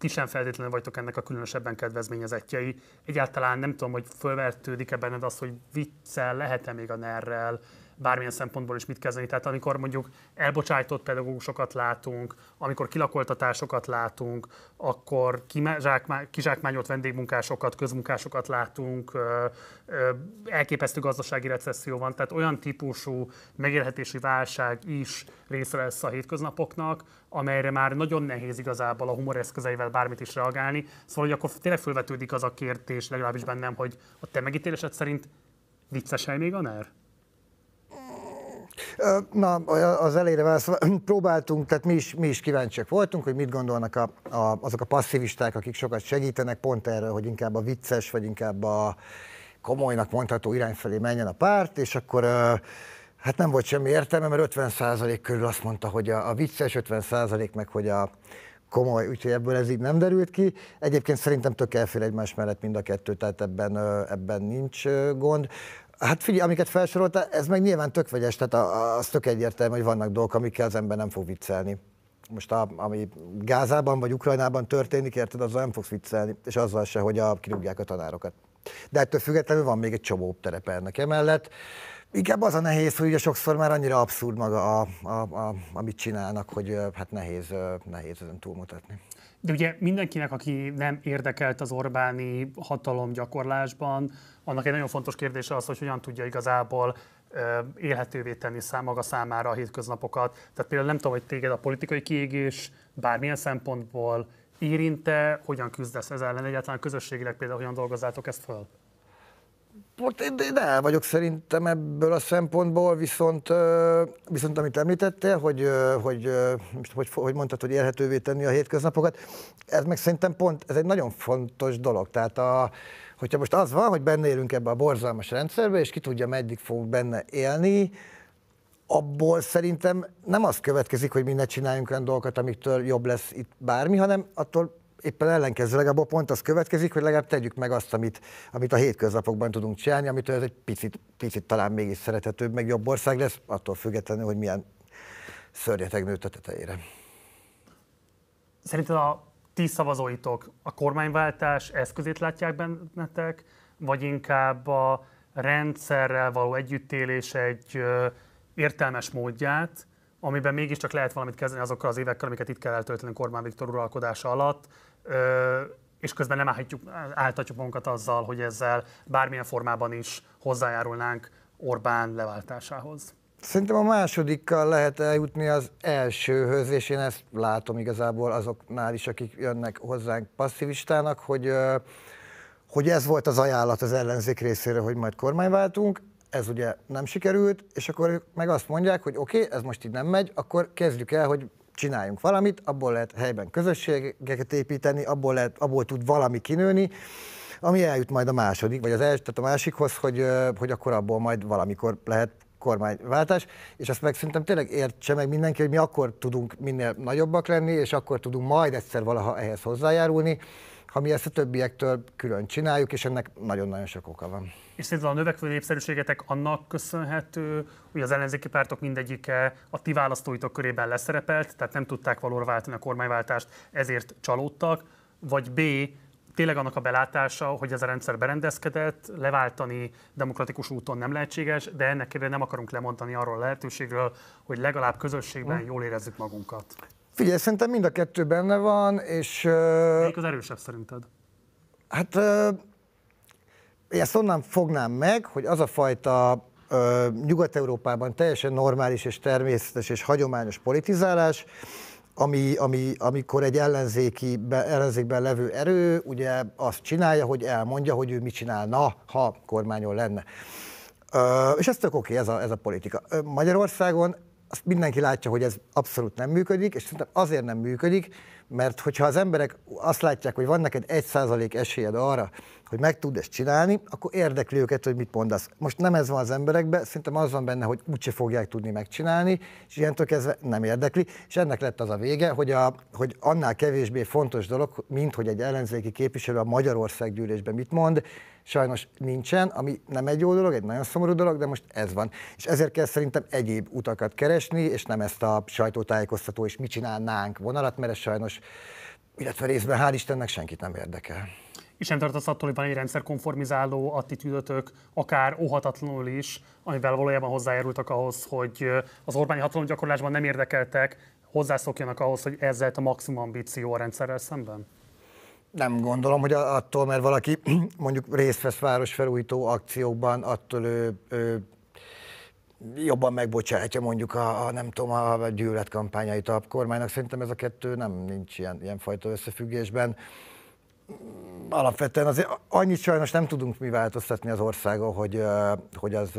ti sem feltétlenül vagytok ennek a különösebben kedvezményezettjei. Egyáltalán nem tudom, hogy fölvertődik-e benned az, hogy viccel lehet-e még a ner bármilyen szempontból is mit kezdeni. Tehát amikor mondjuk elbocsájtott pedagógusokat látunk, amikor kilakoltatásokat látunk, akkor kizsákmányolt vendégmunkásokat, közmunkásokat látunk, elképesztő gazdasági recesszió van, tehát olyan típusú megélhetési válság is része lesz a hétköznapoknak, amelyre már nagyon nehéz igazából a humor eszközeivel bármit is reagálni. Szóval, hogy akkor tényleg felvetődik az a kérdés, legalábbis bennem, hogy a te megítélésed szerint vicces még a NER? Na, az elejére válaszolva, *clears throat* próbáltunk, tehát mi is, mi is kíváncsiak voltunk, hogy mit gondolnak a, a, azok a passzivisták, akik sokat segítenek, pont erre, hogy inkább a vicces, vagy inkább a komolynak mondható irány felé menjen a párt, és akkor hát nem volt semmi értelme, mert 50% körül azt mondta, hogy a, a vicces, 50% meg, hogy a, komoly, úgyhogy ebből ez így nem derült ki. Egyébként szerintem tök elfér egymás mellett mind a kettő, tehát ebben, ebben nincs gond. Hát figyelj, amiket felsorolta, ez meg nyilván tök vegyes, tehát az tök egyértelmű, hogy vannak dolgok, amikkel az ember nem fog viccelni. Most a, ami Gázában vagy Ukrajnában történik, érted, azzal nem fogsz viccelni, és azzal se, hogy a, kirúgják a tanárokat. De ettől függetlenül van még egy csomó terepe ennek emellett. Inkább az a nehéz, hogy ugye sokszor már annyira abszurd maga, a, a, a, amit csinálnak, hogy hát nehéz, nehéz ezen túlmutatni. De ugye mindenkinek, aki nem érdekelt az Orbáni gyakorlásban, annak egy nagyon fontos kérdése az, hogy hogyan tudja igazából élhetővé tenni szám maga számára a hétköznapokat. Tehát például nem tudom, hogy téged a politikai kiégés bármilyen szempontból érinte, hogyan küzdesz ez ellen egyáltalán közösségileg például, hogyan dolgozzátok ezt föl? én el vagyok szerintem ebből a szempontból, viszont, viszont amit említettél, hogy, hogy, hogy, hogy mondtad, hogy élhetővé tenni a hétköznapokat, ez meg szerintem pont, ez egy nagyon fontos dolog. Tehát a, hogyha most az van, hogy benne élünk ebbe a borzalmas rendszerbe, és ki tudja, meddig fogunk benne élni, abból szerintem nem az következik, hogy mi ne csináljunk olyan dolgokat, amiktől jobb lesz itt bármi, hanem attól éppen ellenkezőleg abból pont az következik, hogy legalább tegyük meg azt, amit, amit a hétköznapokban tudunk csinálni, amitől ez egy picit, picit talán mégis szerethetőbb, meg jobb ország lesz, attól függetlenül, hogy milyen szörnyeteg nőtt a tetejére. Szerinted a ti szavazóitok a kormányváltás eszközét látják bennetek, vagy inkább a rendszerrel való együttélés egy értelmes módját, amiben mégiscsak lehet valamit kezdeni azokkal az évekkel, amiket itt kell eltölteni Kormán Viktor uralkodása alatt, és közben nem állhatjuk, álltatjuk magunkat azzal, hogy ezzel bármilyen formában is hozzájárulnánk Orbán leváltásához. Szerintem a másodikkal lehet eljutni az elsőhöz, és én ezt látom igazából azoknál is, akik jönnek hozzánk passzivistának, hogy, hogy ez volt az ajánlat az ellenzék részéről, hogy majd kormányváltunk, ez ugye nem sikerült, és akkor meg azt mondják, hogy oké, okay, ez most így nem megy, akkor kezdjük el, hogy csináljunk valamit, abból lehet helyben közösségeket építeni, abból, lehet, abból tud valami kinőni, ami eljut majd a második, vagy az első, tehát a másikhoz, hogy, hogy akkor abból majd valamikor lehet kormányváltás, és azt meg szerintem tényleg értse meg mindenki, hogy mi akkor tudunk minél nagyobbak lenni, és akkor tudunk majd egyszer valaha ehhez hozzájárulni, ha mi ezt a többiektől külön csináljuk, és ennek nagyon-nagyon sok oka van és szerintem a növekvő népszerűségetek annak köszönhető, hogy az ellenzéki pártok mindegyike a ti választóitok körében leszerepelt, tehát nem tudták valóra váltani a kormányváltást, ezért csalódtak, vagy B, tényleg annak a belátása, hogy ez a rendszer berendezkedett, leváltani demokratikus úton nem lehetséges, de ennek kérdő nem akarunk lemondani arról a lehetőségről, hogy legalább közösségben jól érezzük magunkat. Figyelj, szerintem mind a kettő benne van, és... Melyik az erősebb szerinted? Hát ezt onnan fognám meg, hogy az a fajta ö, Nyugat-Európában teljesen normális és természetes és hagyományos politizálás, ami, ami, amikor egy ellenzéki, be, ellenzékben levő erő ugye azt csinálja, hogy elmondja, hogy ő mit csinálna, ha kormányon lenne. Ö, és ez tök oké, ez a, ez a politika. Magyarországon azt mindenki látja, hogy ez abszolút nem működik, és szerintem azért nem működik, mert hogyha az emberek azt látják, hogy van neked egy százalék esélyed arra, hogy meg tud ezt csinálni, akkor érdekli őket, hogy mit mondasz. Most nem ez van az emberekben, szerintem az van benne, hogy úgyse fogják tudni megcsinálni, és ilyentől kezdve nem érdekli, és ennek lett az a vége, hogy, a, hogy annál kevésbé fontos dolog, mint hogy egy ellenzéki képviselő a Magyarország gyűlésben mit mond, sajnos nincsen, ami nem egy jó dolog, egy nagyon szomorú dolog, de most ez van. És ezért kell szerintem egyéb utakat keresni, és nem ezt a sajtótájékoztató és mit csinálnánk vonalat, mert ez sajnos, illetve részben hál' Istennek senkit nem érdekel. És nem tartasz attól, hogy van egy rendszerkonformizáló attitűdötök, akár óhatatlanul is, amivel valójában hozzájárultak ahhoz, hogy az Orbáni hatalomgyakorlásban nem érdekeltek, hozzászokjanak ahhoz, hogy ezzel a maximum ambíció a rendszerrel szemben? nem gondolom, hogy attól, mert valaki *clears throat* mondjuk részt vesz városfelújító akciókban, attól ő, ő jobban megbocsátja mondjuk a, a nem tudom, a kampányait a kormánynak. Szerintem ez a kettő nem nincs ilyen, ilyen fajta összefüggésben. Alapvetően azért annyit sajnos nem tudunk mi változtatni az országon, hogy, hogy az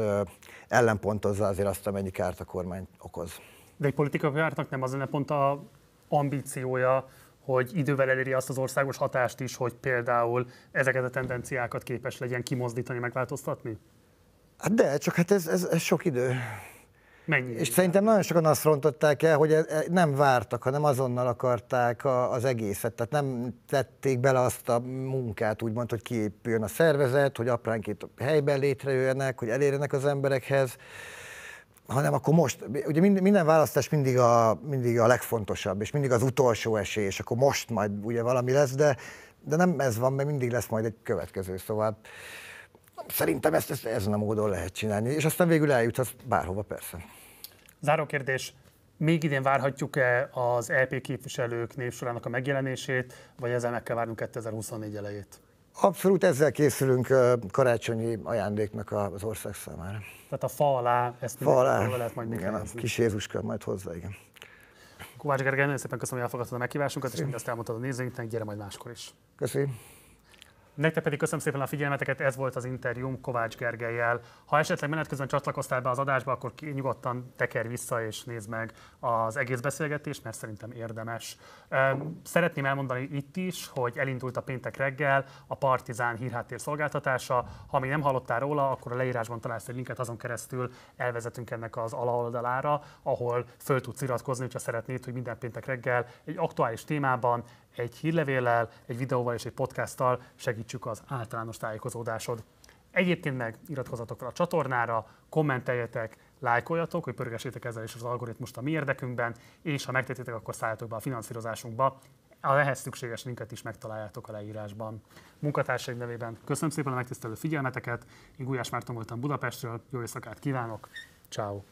ellenpontozza azért azt, amennyi kárt a kormány okoz. De egy politikai pártnak nem az lenne pont a ambíciója, hogy idővel eléri azt az országos hatást is, hogy például ezeket a tendenciákat képes legyen kimozdítani, megváltoztatni? Hát de, csak hát ez, ez, ez sok idő. Mennyi? És szerintem nagyon sokan azt rontották el, hogy e, e, nem vártak, hanem azonnal akarták az egészet. Tehát nem tették bele azt a munkát, úgymond, hogy kiépüljön a szervezet, hogy apránként helyben létrejöjjenek, hogy elérjenek az emberekhez hanem akkor most, ugye minden, minden választás mindig a, mindig a legfontosabb, és mindig az utolsó esély, és akkor most majd ugye valami lesz, de, de nem ez van, mert mindig lesz majd egy következő, szóval szerintem ezt, ezt ezen a módon lehet csinálni, és aztán végül eljuthatsz bárhova, persze. Záró kérdés, még idén várhatjuk-e az LP e képviselők névsorának a megjelenését, vagy ezzel meg kell várnunk 2024 elejét? Abszolút ezzel készülünk karácsonyi ajándéknak az ország számára. Tehát a fa alá, ezt fa alá. lehet majd igen, a kis Jézuska majd hozzá, igen. Kovács Gergely, nagyon szépen köszönöm, hogy elfogadtad a meghívásunkat, és mindezt elmondtad a nézőinknek, gyere majd máskor is. Köszönöm. Nektek pedig köszönöm szépen a figyelmeteket, ez volt az interjúm Kovács Gergelyel. Ha esetleg menet közben csatlakoztál be az adásba, akkor nyugodtan teker vissza és nézd meg az egész beszélgetést, mert szerintem érdemes. Szeretném elmondani itt is, hogy elindult a péntek reggel a Partizán hírháttér szolgáltatása. Ha még nem hallottál róla, akkor a leírásban találsz egy linket, azon keresztül elvezetünk ennek az alaoldalára, ahol föl tudsz iratkozni, ha szeretnéd, hogy minden péntek reggel egy aktuális témában egy hírlevéllel, egy videóval és egy podcasttal segítsük az általános tájékozódásod. Egyébként meg iratkozzatok fel a csatornára, kommenteljetek, lájkoljatok, hogy pörgessétek ezzel is az algoritmust a mi érdekünkben, és ha megtetitek, akkor szálljatok be a finanszírozásunkba. A ehhez szükséges linket is megtaláljátok a leírásban. Munkatársaim nevében köszönöm szépen a megtisztelő figyelmeteket, én Gulyás Márton voltam Budapestről, jó éjszakát kívánok, ciao.